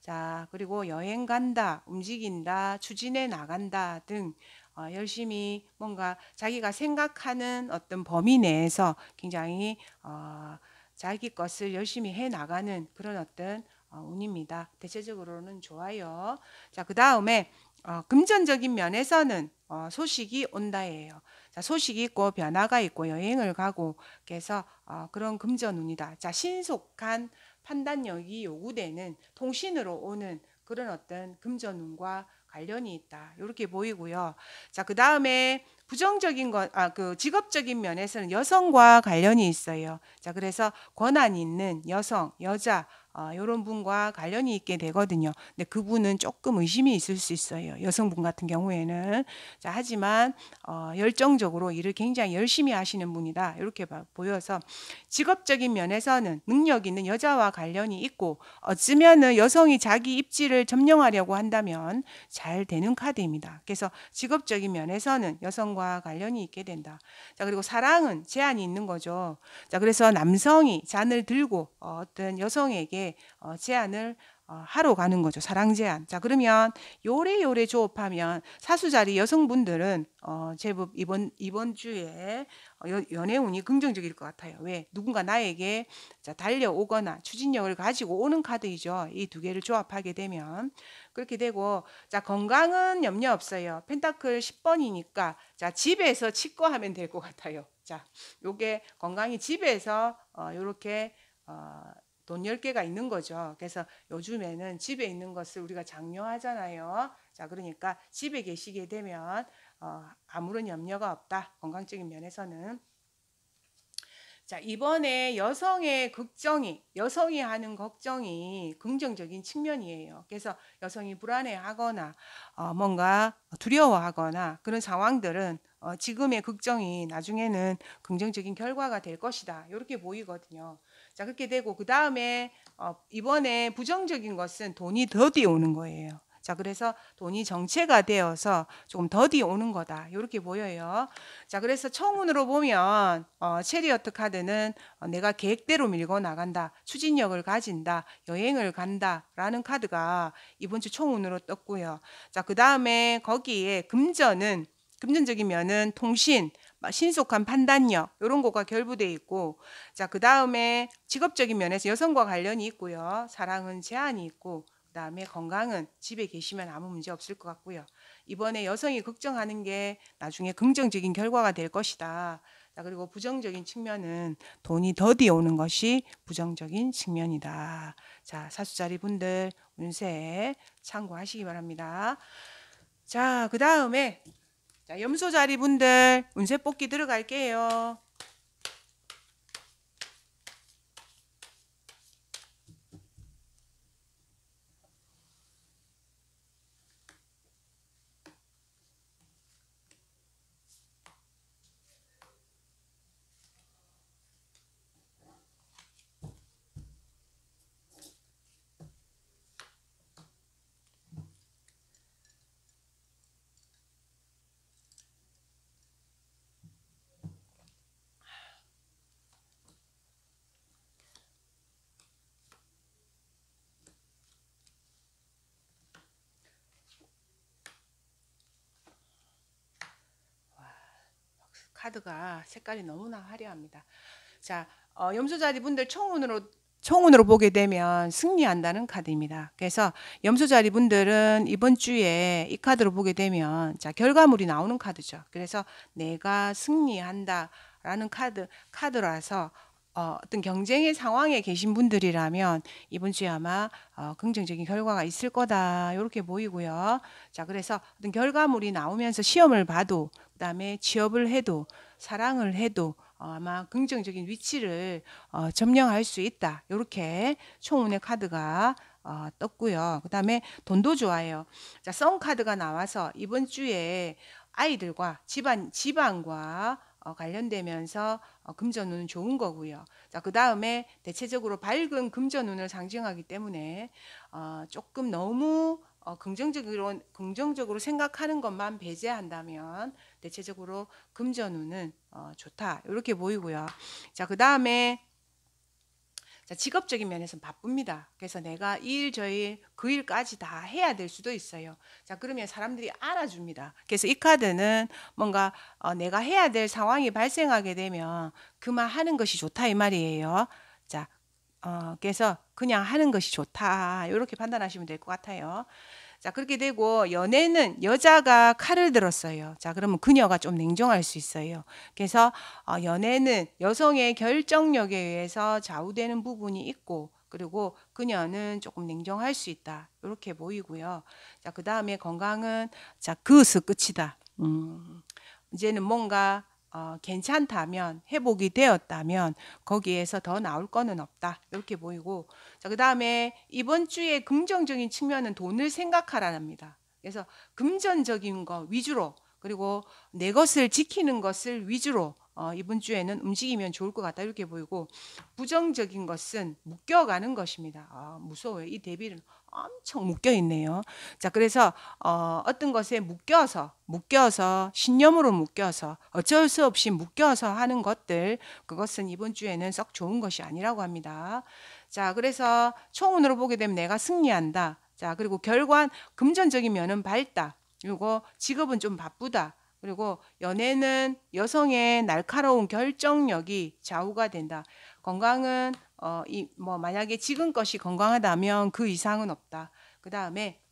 자, 그리고 여행 간다, 움직인다, 추진해 나간다 등 어, 열심히 뭔가 자기가 생각하는 어떤 범위 내에서 굉장히 어, 자기 것을 열심히 해 나가는 그런 어떤 어, 운입니다. 대체적으로는 좋아요. 자, 그 다음에 어, 금전적인 면에서는 어, 소식이 온다예요. 자, 소식이 있고 변화가 있고 여행을 가고 그래서 어, 그런 금전 운이다. 자, 신속한 판단력이 요구되는 통신으로 오는 그런 어떤 금전 운과 관련이 있다. 이렇게 보이고요. 자, 그 다음에 부정적인 것, 아, 그 직업적인 면에서는 여성과 관련이 있어요. 자, 그래서 권한 있는 여성, 여자, 이런 아, 분과 관련이 있게 되거든요. 근데 그분은 조금 의심이 있을 수 있어요. 여성분 같은 경우에는 자, 하지만 어, 열정적으로 일을 굉장히 열심히 하시는 분이다 이렇게 보여서 직업적인 면에서는 능력 있는 여자와 관련이 있고 어쩌면은 여성이 자기 입지를 점령하려고 한다면 잘 되는 카드입니다. 그래서 직업적인 면에서는 여성과 관련이 있게 된다. 자 그리고 사랑은 제한이 있는 거죠. 자 그래서 남성이 잔을 들고 어, 어떤 여성에게 어, 제안을 어, 하러 가는 거죠. 사랑 제안. 자, 그러면 요래요래 조업하면 사수자리 여성분들은 어, 제법 이번, 이번 주에 어, 연애운이 긍정적일 것 같아요. 왜? 누군가 나에게 자, 달려오거나 추진력을 가지고 오는 카드이죠. 이 두 개를 조합하게 되면. 그렇게 되고, 자, 건강은 염려 없어요. 펜타클 10번이니까, 자, 집에서 치과하면 될 것 같아요. 자, 요게 건강이 집에서 어, 요렇게, 어, 돈 10개가 있는 거죠. 그래서 요즘에는 집에 있는 것을 우리가 장려하잖아요. 자, 그러니까 집에 계시게 되면 어, 아무런 염려가 없다. 건강적인 면에서는. 자, 이번에 여성의 걱정이, 여성이 하는 걱정이 긍정적인 측면이에요. 그래서 여성이 불안해하거나 어, 뭔가 두려워하거나 그런 상황들은 어, 지금의 걱정이 나중에는 긍정적인 결과가 될 것이다. 이렇게 보이거든요. 자, 그렇게 되고 그 다음에 어, 이번에 부정적인 것은 돈이 더디 오는 거예요. 자, 그래서 돈이 정체가 되어서 조금 더디 오는 거다. 이렇게 보여요. 자, 그래서 청운으로 보면 어, 체리어트 카드는 어, 내가 계획대로 밀고 나간다. 추진력을 가진다. 여행을 간다. 라는 카드가 이번 주 청운으로 떴고요. 자, 그 다음에 거기에 금전은 금전적이면은 통신, 신속한 판단력 이런 것과 결부돼 있고 자그 다음에 직업적인 면에서 여성과 관련이 있고요 사랑은 제한이 있고 그 다음에 건강은 집에 계시면 아무 문제 없을 것 같고요 이번에 여성이 걱정하는 게 나중에 긍정적인 결과가 될 것이다 자 그리고 부정적인 측면은 돈이 더디 오는 것이 부정적인 측면이다 자 사수자리 분들 운세 참고하시기 바랍니다 자그 다음에 자, 염소 자리분들 운세 뽑기 들어갈게요. 카드가 색깔이 너무나 화려합니다. 자, 어, 염소자리 분들 청운으로 청운으로 보게 되면 승리한다는 카드입니다. 그래서 염소자리 분들은 이번 주에 이 카드로 보게 되면 자 결과물이 나오는 카드죠. 그래서 내가 승리한다라는 카드 카드라서 어, 어떤 경쟁의 상황에 계신 분들이라면 이번 주에 아마 어, 긍정적인 결과가 있을 거다 이렇게 보이고요. 자 그래서 어떤 결과물이 나오면서 시험을 봐도 그다음에 취업을 해도 사랑을 해도 어, 아마 긍정적인 위치를 어, 점령할 수 있다 이렇게 총운의 카드가 어, 떴고요. 그다음에 돈도 좋아요. 자썬 카드가 나와서 이번 주에 아이들과 집안 집안과 어, 관련되면서 어, 금전운은 좋은 거고요. 자, 그 다음에 대체적으로 밝은 금전운을 상징하기 때문에 어, 조금 너무 어, 긍정적으로 긍정적으로 생각하는 것만 배제한다면 대체적으로 금전운은 어, 좋다 이렇게 보이고요. 자, 그 다음에 직업적인 면에서는 바쁩니다. 그래서 내가 일, 저 일, 그 일까지 다 해야 될 수도 있어요. 자, 그러면 사람들이 알아줍니다. 그래서 이 카드는 뭔가 어, 내가 해야 될 상황이 발생하게 되면 그만 하는 것이 좋다 이 말이에요. 자, 어, 그래서 그냥 하는 것이 좋다. 이렇게 판단하시면 될 것 같아요. 자, 그렇게 되고 연애는 여자가 칼을 들었어요. 자, 그러면 그녀가 좀 냉정할 수 있어요. 그래서 어, 연애는 여성의 결정력에 의해서 좌우되는 부분이 있고 그리고 그녀는 조금 냉정할 수 있다. 이렇게 보이고요. 자, 그 다음에 건강은 자, 그스 끝이다. 음, 이제는 뭔가 어, 괜찮다면 회복이 되었다면 거기에서 더 나올 거는 없다 이렇게 보이고 자, 그 다음에 이번 주에 긍정적인 측면은 돈을 생각하라랍니다. 그래서 금전적인 거 위주로 그리고 내 것을 지키는 것을 위주로 어, 이번 주에는 움직이면 좋을 것 같다 이렇게 보이고 부정적인 것은 묶여가는 것입니다. 아, 무서워요. 이 대비는 엄청 묶여 있네요. 자, 그래서 어, 어떤 것에 묶여서 묶여서 신념으로 묶여서 어쩔 수 없이 묶여서 하는 것들 그것은 이번 주에는 썩 좋은 것이 아니라고 합니다. 자, 그래서 총운으로 보게 되면 내가 승리한다. 자, 그리고 결과 금전적인 면은 밝다. 그리고 직업은 좀 바쁘다. 그리고 연애는 여성의 날카로운 결정력이 좌우가 된다. 건강은 어 이 뭐 만약에 지금 것이 건강하다면 그 이상은 없다. 그다음에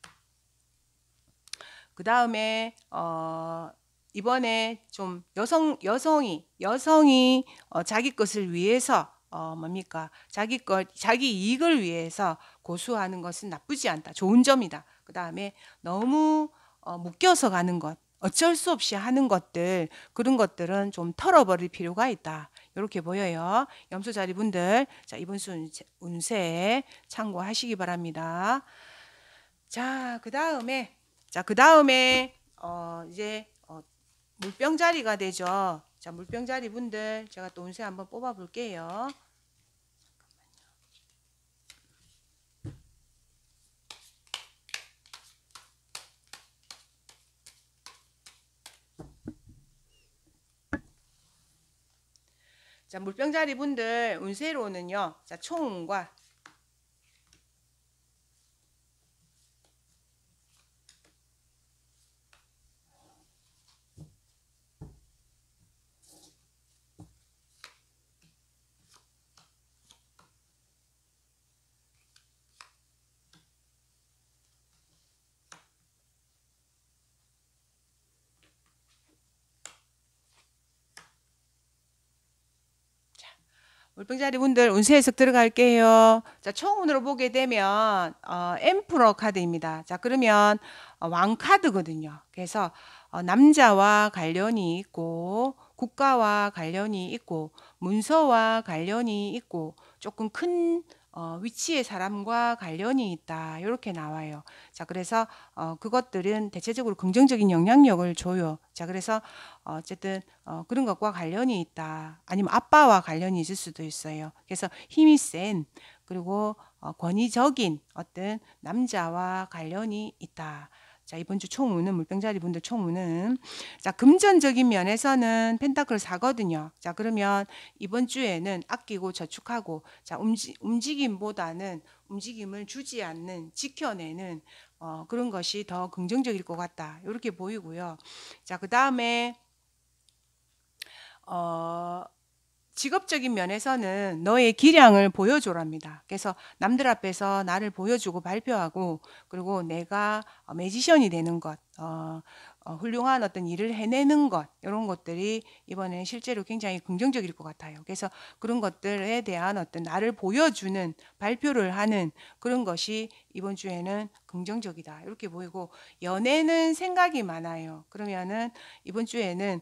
그다음에 어 이번에 좀 여성 여성이 여성이 어 자기 것을 위해서 어, 뭡니까? 자기 것, 자기 이익을 위해서 고수하는 것은 나쁘지 않다. 좋은 점이다. 그 다음에 너무 어, 묶여서 가는 것, 어쩔 수 없이 하는 것들, 그런 것들은 좀 털어버릴 필요가 있다. 이렇게 보여요. 염소자리 분들, 자, 이번 수 운세 참고하시기 바랍니다. 자, 그 다음에, 자, 그 다음에, 어, 이제, 어, 물병자리가 되죠. 자, 물병자리 분들 제가 또 운세 한번 뽑아 볼게요. 자, 물병자리 분들 운세로는요. 자, 총과 물병자리 분들 운세 해석 들어갈게요. 자, 총운으로 보게 되면 어, 엠프로 카드입니다. 자, 그러면 어, 왕 카드거든요. 그래서 어, 남자와 관련이 있고 국가와 관련이 있고 문서와 관련이 있고 조금 큰 어, 위치의 사람과 관련이 있다 이렇게 나와요. 자 그래서 어, 그것들은 대체적으로 긍정적인 영향력을 줘요. 자 그래서 어, 어쨌든 어, 그런 것과 관련이 있다 아니면 아빠와 관련이 있을 수도 있어요. 그래서 힘이 센 그리고 어, 권위적인 어떤 남자와 관련이 있다. 자, 이번 주 총무는 물병자리 분들 총무는 자, 금전적인 면에서는 펜타클 사거든요. 자, 그러면 이번 주에는 아끼고 저축하고 자, 움직, 움직임보다는 움직임을 주지 않는 지켜내는 어, 그런 것이 더 긍정적일 것 같다. 이렇게 보이고요. 자, 그다음에 어 직업적인 면에서는 너의 기량을 보여줘랍니다. 그래서 남들 앞에서 나를 보여주고 발표하고 그리고 내가 어, 매지션이 되는 것, 어, 어, 훌륭한 어떤 일을 해내는 것 이런 것들이 이번에 실제로 굉장히 긍정적일 것 같아요. 그래서 그런 것들에 대한 어떤 나를 보여주는 발표를 하는 그런 것이 이번 주에는 긍정적이다 이렇게 보이고 연애는 생각이 많아요. 그러면은 이번 주에는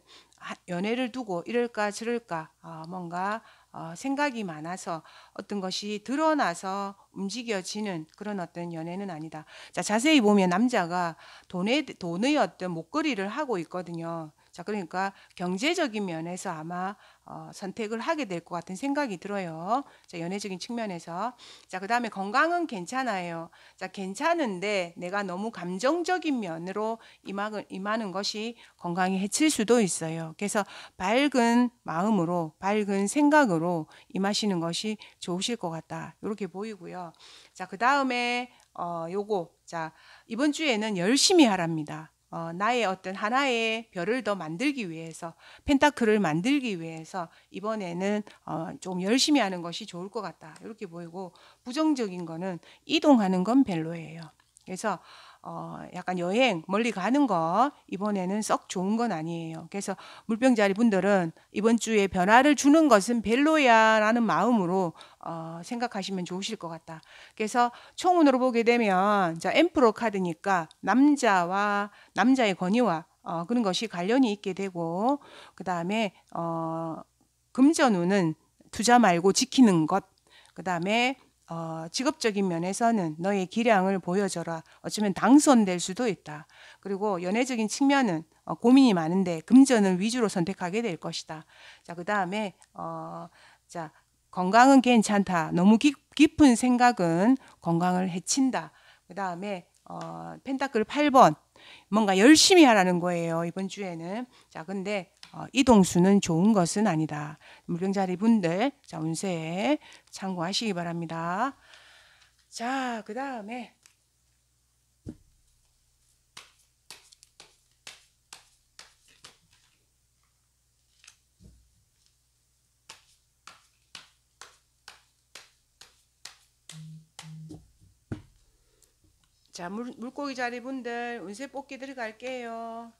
연애를 두고 이럴까 저럴까 어, 뭔가 어, 생각이 많아서 어떤 것이 드러나서 움직여지는 그런 어떤 연애는 아니다. 자 자세히 보면 남자가 돈의 돈의 어떤 목걸이를 하고 있거든요. 자 그러니까 경제적인 면에서 아마 어, 선택을 하게 될 것 같은 생각이 들어요. 자, 연애적인 측면에서. 자, 그 다음에 건강은 괜찮아요. 자, 괜찮은데 내가 너무 감정적인 면으로 임하는, 임하는 것이 건강에 해칠 수도 있어요. 그래서 밝은 마음으로, 밝은 생각으로 임하시는 것이 좋으실 것 같다. 이렇게 보이고요. 자, 그 다음에, 어, 요거. 자, 이번 주에는 열심히 하랍니다. 어, 나의 어떤 하나의 별을 더 만들기 위해서 펜타클을 만들기 위해서 이번에는 어, 좀 열심히 하는 것이 좋을 것 같다 이렇게 보이고 부정적인 거는 이동하는 건 별로예요. 그래서 어, 약간 여행 멀리 가는 거 이번에는 썩 좋은 건 아니에요. 그래서 물병자리 분들은 이번 주에 변화를 주는 것은 별로야라는 마음으로 어, 생각하시면 좋으실 것 같다. 그래서 총운으로 보게 되면 자 엠프로 카드니까 남자와 남자의 권위와 어, 그런 것이 관련이 있게 되고 그 다음에 어, 금전운은 투자 말고 지키는 것. 그 다음에 어, 직업적인 면에서는 너의 기량을 보여줘라. 어쩌면 당선될 수도 있다. 그리고 연애적인 측면은 어, 고민이 많은데 금전을 위주로 선택하게 될 것이다. 자, 그 다음에, 어, 자, 건강은 괜찮다. 너무 깊, 은 생각은 건강을 해친다. 그 다음에, 어, 펜타클 8번. 뭔가 열심히 하라는 거예요. 이번 주에는. 자, 근데 어, 이동수는 좋은 것은 아니다. 물병자리 분들 자 운세 참고하시기 바랍니다. 자, 그 다음에 자, 물, 물고기 자리 분들 운세 뽑기 들어갈게요.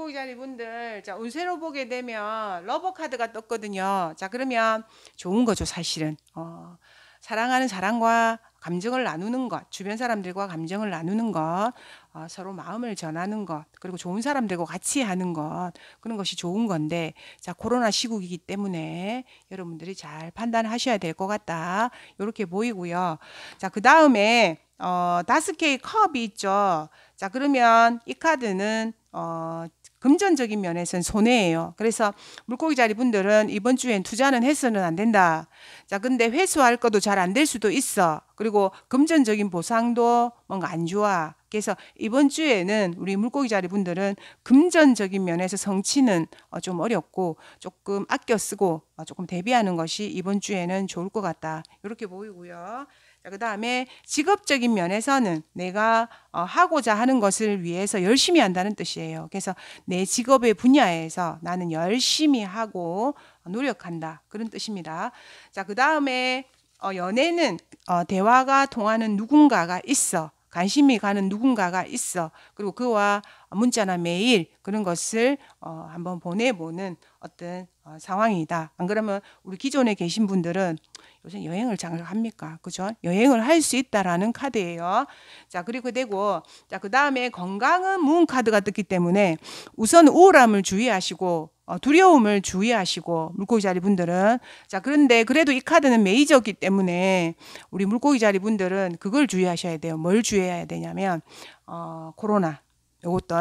축구기자리 분들, 자, 운세로 보게 되면 러버 카드가 떴거든요. 자, 그러면 좋은 거죠, 사실은. 어, 사랑하는 사람과 감정을 나누는 것, 주변 사람들과 감정을 나누는 것, 어, 서로 마음을 전하는 것, 그리고 좋은 사람들과 같이 하는 것, 그런 것이 좋은 건데, 자, 코로나 시국이기 때문에 여러분들이 잘 판단하셔야 될 것 같다. 이렇게 보이고요. 자, 그 다음에, 어, 다섯 개의 컵이 있죠. 자, 그러면 이 카드는, 어, 금전적인 면에서는 손해예요. 그래서 물고기 자리 분들은 이번 주엔 투자는 해서는 안 된다. 자, 근데 회수할 것도 잘 안 될 수도 있어. 그리고 금전적인 보상도 뭔가 안 좋아. 그래서 이번 주에는 우리 물고기 자리 분들은 금전적인 면에서 성취는 어, 좀 어렵고 조금 아껴 쓰고 어, 조금 대비하는 것이 이번 주에는 좋을 것 같다. 이렇게 보이고요. 그 다음에 직업적인 면에서는 내가 어, 하고자 하는 것을 위해서 열심히 한다는 뜻이에요. 그래서 내 직업의 분야에서 나는 열심히 하고 어, 노력한다. 그런 뜻입니다. 자, 그 다음에 어, 연애는 어, 대화가 통하는 누군가가 있어. 관심이 가는 누군가가 있어. 그리고 그와 문자나 메일 그런 것을 어, 한번 보내보는 어떤 어, 상황이다. 안 그러면 우리 기존에 계신 분들은 요새 여행을 잘 합니까? 그죠? 여행을 할 수 있다라는 카드예요. 자, 그리고 되고 자, 그다음에 건강은 무운 카드가 뜨기 때문에 우선 우울함을 주의하시고 어, 두려움을 주의하시고 물고기 자리 분들은 자, 그런데 그래도 이 카드는 메이저기 때문에 우리 물고기 자리 분들은 그걸 주의하셔야 돼요. 뭘 주의해야 되냐면 어, 코로나 요것도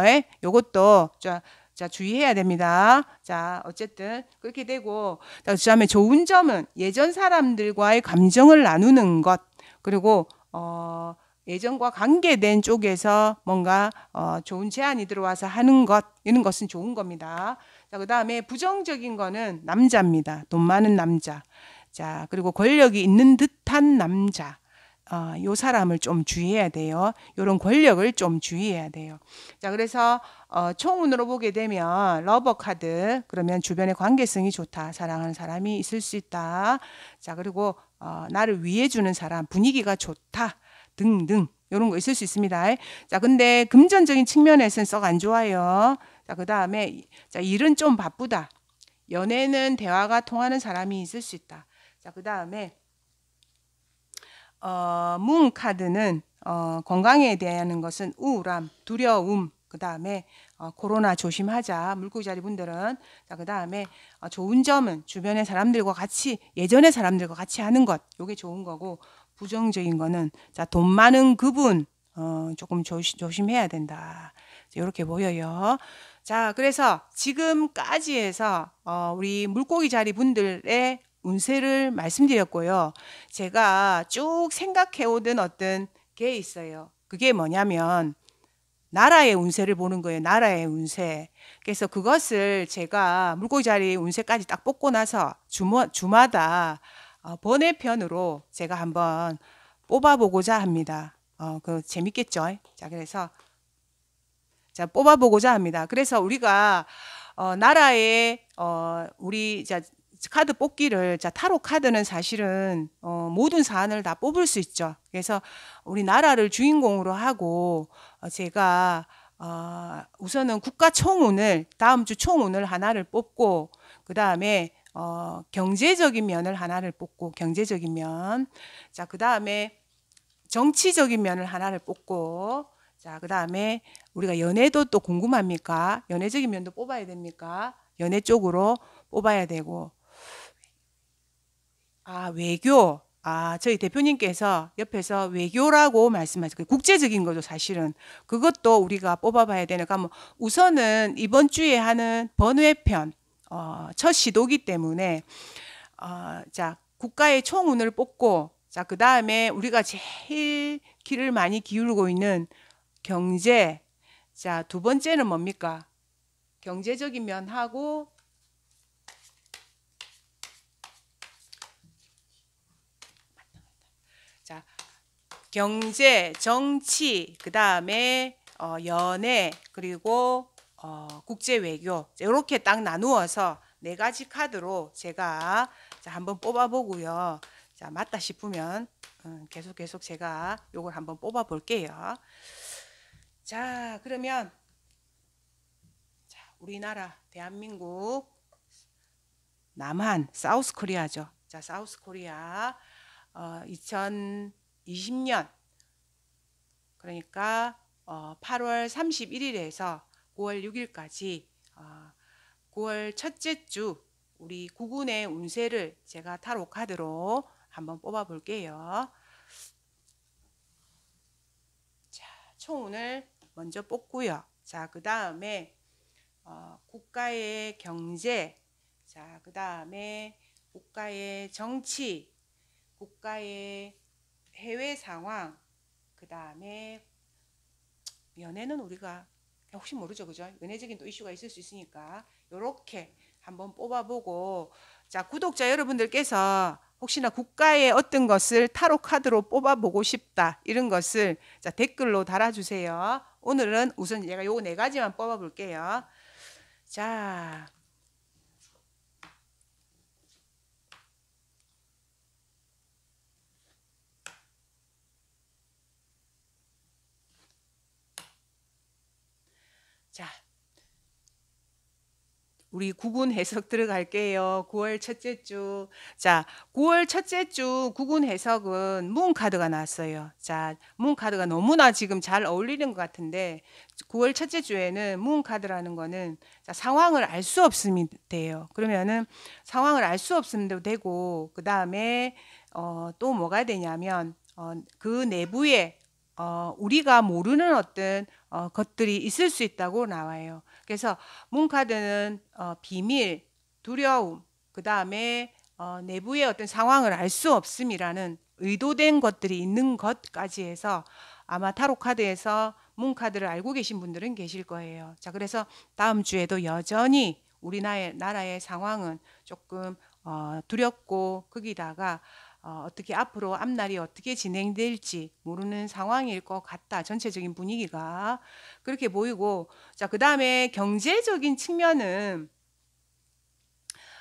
요것도 자 자, 주의해야 됩니다. 자, 어쨌든 그렇게 되고 그다음에 좋은 점은 예전 사람들과의 감정을 나누는 것 그리고 어 예전과 관계된 쪽에서 뭔가 어 좋은 제안이 들어와서 하는 것 이런 것은 좋은 겁니다. 자, 그다음에 부정적인 거는 남자입니다. 돈 많은 남자. 자, 그리고 권력이 있는 듯한 남자. 어, 요 사람을 좀 주의해야 돼요. 요런 권력을 좀 주의해야 돼요. 자, 그래서 어, 총운으로 보게 되면 러버 카드 그러면 주변의 관계성이 좋다 사랑하는 사람이 있을 수 있다 자 그리고 어, 나를 위해 주는 사람 분위기가 좋다 등등 이런 거 있을 수 있습니다 자 근데 금전적인 측면에서는 썩 안 좋아요 자그 다음에 자 일은 좀 바쁘다 연애는 대화가 통하는 사람이 있을 수 있다 자그 다음에 어, 문 카드는 어, 건강에 대한 것은 우울함, 두려움, 그 다음에 어, 코로나 조심하자 물고기자리 분들은 자그 다음에 어, 좋은 점은 주변의 사람들과 같이 예전의 사람들과 같이 하는 것 요게 좋은 거고 부정적인 거는 자 돈 많은 그분 어, 조금 조시, 조심해야 된다 이렇게 보여요 자 그래서 지금까지 해서 어, 우리 물고기 자리 분들의 운세를 말씀드렸고요 제가 쭉 생각해 오던 어떤 게 있어요 그게 뭐냐면 나라의 운세를 보는 거예요. 나라의 운세. 그래서 그것을 제가 물고기 자리 운세까지 딱 뽑고 나서 주마, 주마다 어, 번외편으로 제가 한번 뽑아보고자 합니다. 어, 그 재밌겠죠? 자, 그래서 자, 뽑아보고자 합니다. 그래서 우리가 어, 나라의 어, 우리 자, 카드 뽑기를 자 타로 카드는 사실은 어, 모든 사안을 다 뽑을 수 있죠. 그래서 우리 나라를 주인공으로 하고 어, 제가 어, 우선은 국가 총운을 다음 주 총운을 하나를 뽑고 그 다음에 어, 경제적인 면을 하나를 뽑고 경제적인 면, 자그 다음에 정치적인 면을 하나를 뽑고 자그 다음에 우리가 연애도 또 궁금합니까? 연애적인 면도 뽑아야 됩니까? 연애 쪽으로 뽑아야 되고 아 외교 아, 저희 대표님께서 옆에서 외교라고 말씀하셨고 그 국제적인 거죠, 사실은. 그것도 우리가 뽑아봐야 되는 그러 그러니까 뭐 우선은 이번 주에 하는 번외편 어, 첫 시도기 때문에 어, 자, 국가의 총운을 뽑고 자, 그다음에 우리가 제일 귀를 많이 기울고 있는 경제 자, 두 번째는 뭡니까? 경제적인 면하고 경제, 정치, 그 다음에 어, 연애, 그리고 어, 국제 외교 이렇게 딱 나누어서 네 가지 카드로 제가 자, 한번 뽑아보고요. 자, 맞다 싶으면 음, 계속 계속 제가 이걸 한번 뽑아볼게요. 자, 그러면 자, 우리나라 대한민국 남한 사우스 코리아죠. 자, 사우스 코리아 어, 2000 2020년 그러니까 어, 8월 31일에서 9월 6일까지 어, 9월 첫째 주 우리 구군의 운세를 제가 타로 카드로 한번 뽑아 볼게요. 자, 총운을 먼저 뽑고요. 자, 그 다음에 어, 국가의 경제, 자, 그 다음에 국가의 정치, 국가의 해외 상황, 그 다음에 연애는 우리가 혹시 모르죠, 그죠? 연애적인 또 이슈가 있을 수 있으니까 이렇게 한번 뽑아보고 자 구독자 여러분들께서 혹시나 국가의 어떤 것을 타로 카드로 뽑아보고 싶다 이런 것을 자 댓글로 달아주세요. 오늘은 우선 얘가 요네 가지만 뽑아볼게요. 자. 우리 구군 해석 들어갈게요. 9월 첫째 주. 자, 9월 첫째 주 구군 해석은 문 카드가 나왔어요. 자, 문 카드가 너무나 지금 잘 어울리는 것 같은데 9월 첫째 주에는 문 카드라는 거는 자, 상황을 알 수 없음이 돼요. 그러면은 상황을 알 수 없음도 되고 그다음에 어, 또 뭐가 되냐면 어, 그 내부에 어, 우리가 모르는 어떤 어, 것들이 있을 수 있다고 나와요. 그래서 문카드는 어, 비밀, 두려움, 그 다음에 어, 내부의 어떤 상황을 알 수 없음이라는 의도된 것들이 있는 것까지 해서 아마 타로 카드에서 문 카드를 알고 계신 분들은 계실 거예요. 자, 그래서 다음 주에도 여전히 우리나라의 상황은 조금 어, 두렵고 거기다가 어, 어떻게 앞으로 앞날이 어떻게 진행될지 모르는 상황일 것 같다. 전체적인 분위기가 그렇게 보이고 자, 그다음에 경제적인 측면은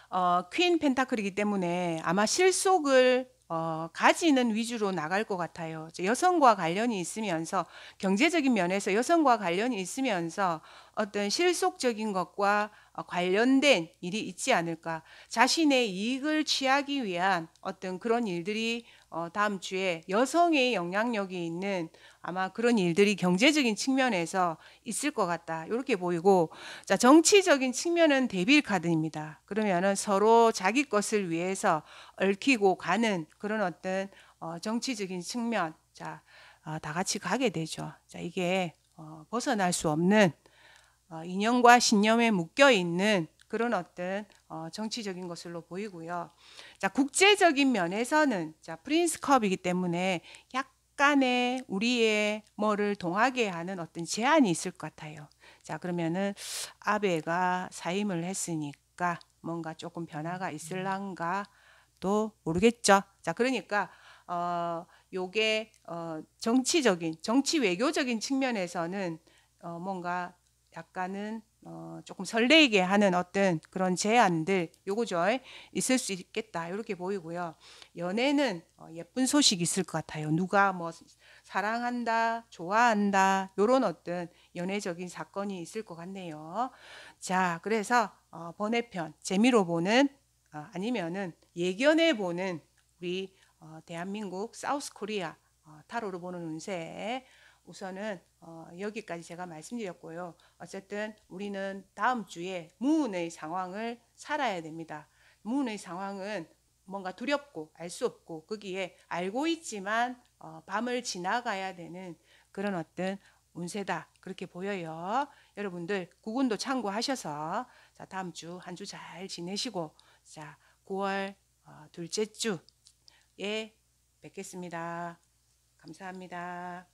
어, 퀸 펜타클이기 때문에 아마 실속을 어, 가지는 위주로 나갈 것 같아요. 여성과 관련이 있으면서 경제적인 면에서 여성과 관련이 있으면서 어떤 실속적인 것과 어, 관련된 일이 있지 않을까. 자신의 이익을 취하기 위한 어떤 그런 일들이 어, 다음 주에 여성의 영향력이 있는 아마 그런 일들이 경제적인 측면에서 있을 것 같다. 이렇게 보이고, 자, 정치적인 측면은 데빌 카드입니다. 그러면은 서로 자기 것을 위해서 얽히고 가는 그런 어떤 어, 정치적인 측면. 자, 다 같이 가게 되죠. 자, 이게 벗어날 수 없는 어, 인연과 신념에 묶여 있는 그런 어떤 어, 정치적인 것으로 보이고요. 자, 국제적인 면에서는 자, 프린스컵이기 때문에 약간의 우리의 뭐를 동하게 하는 어떤 제한이 있을 것 같아요. 자, 그러면은 아베가 사임을 했으니까 뭔가 조금 변화가 있을랑가도 모르겠죠. 자, 그러니까 어 요게 어 정치적인 정치 외교적인 측면에서는 어 뭔가 약간은 어, 조금 설레이게 하는 어떤 그런 제안들 요거죠 있을 수 있겠다 이렇게 보이고요 연애는 어, 예쁜 소식이 있을 것 같아요 누가 뭐 사랑한다 좋아한다 요런 어떤 연애적인 사건이 있을 것 같네요 자 그래서 어, 번외편 재미로 보는 어, 아니면은 예견해 보는 우리 어, 대한민국 사우스 코리아 어, 타로로 보는 운세 우선은 어, 여기까지 제가 말씀드렸고요. 어쨌든 우리는 다음 주에 무운의 상황을 살아야 됩니다. 무운의 상황은 뭔가 두렵고 알 수 없고 거기에 알고 있지만 어, 밤을 지나가야 되는 그런 어떤 운세다 그렇게 보여요. 여러분들 구군도 참고하셔서 자 다음 주 한 주 잘 지내시고 자 9월 어, 둘째 주에 뵙겠습니다. 감사합니다.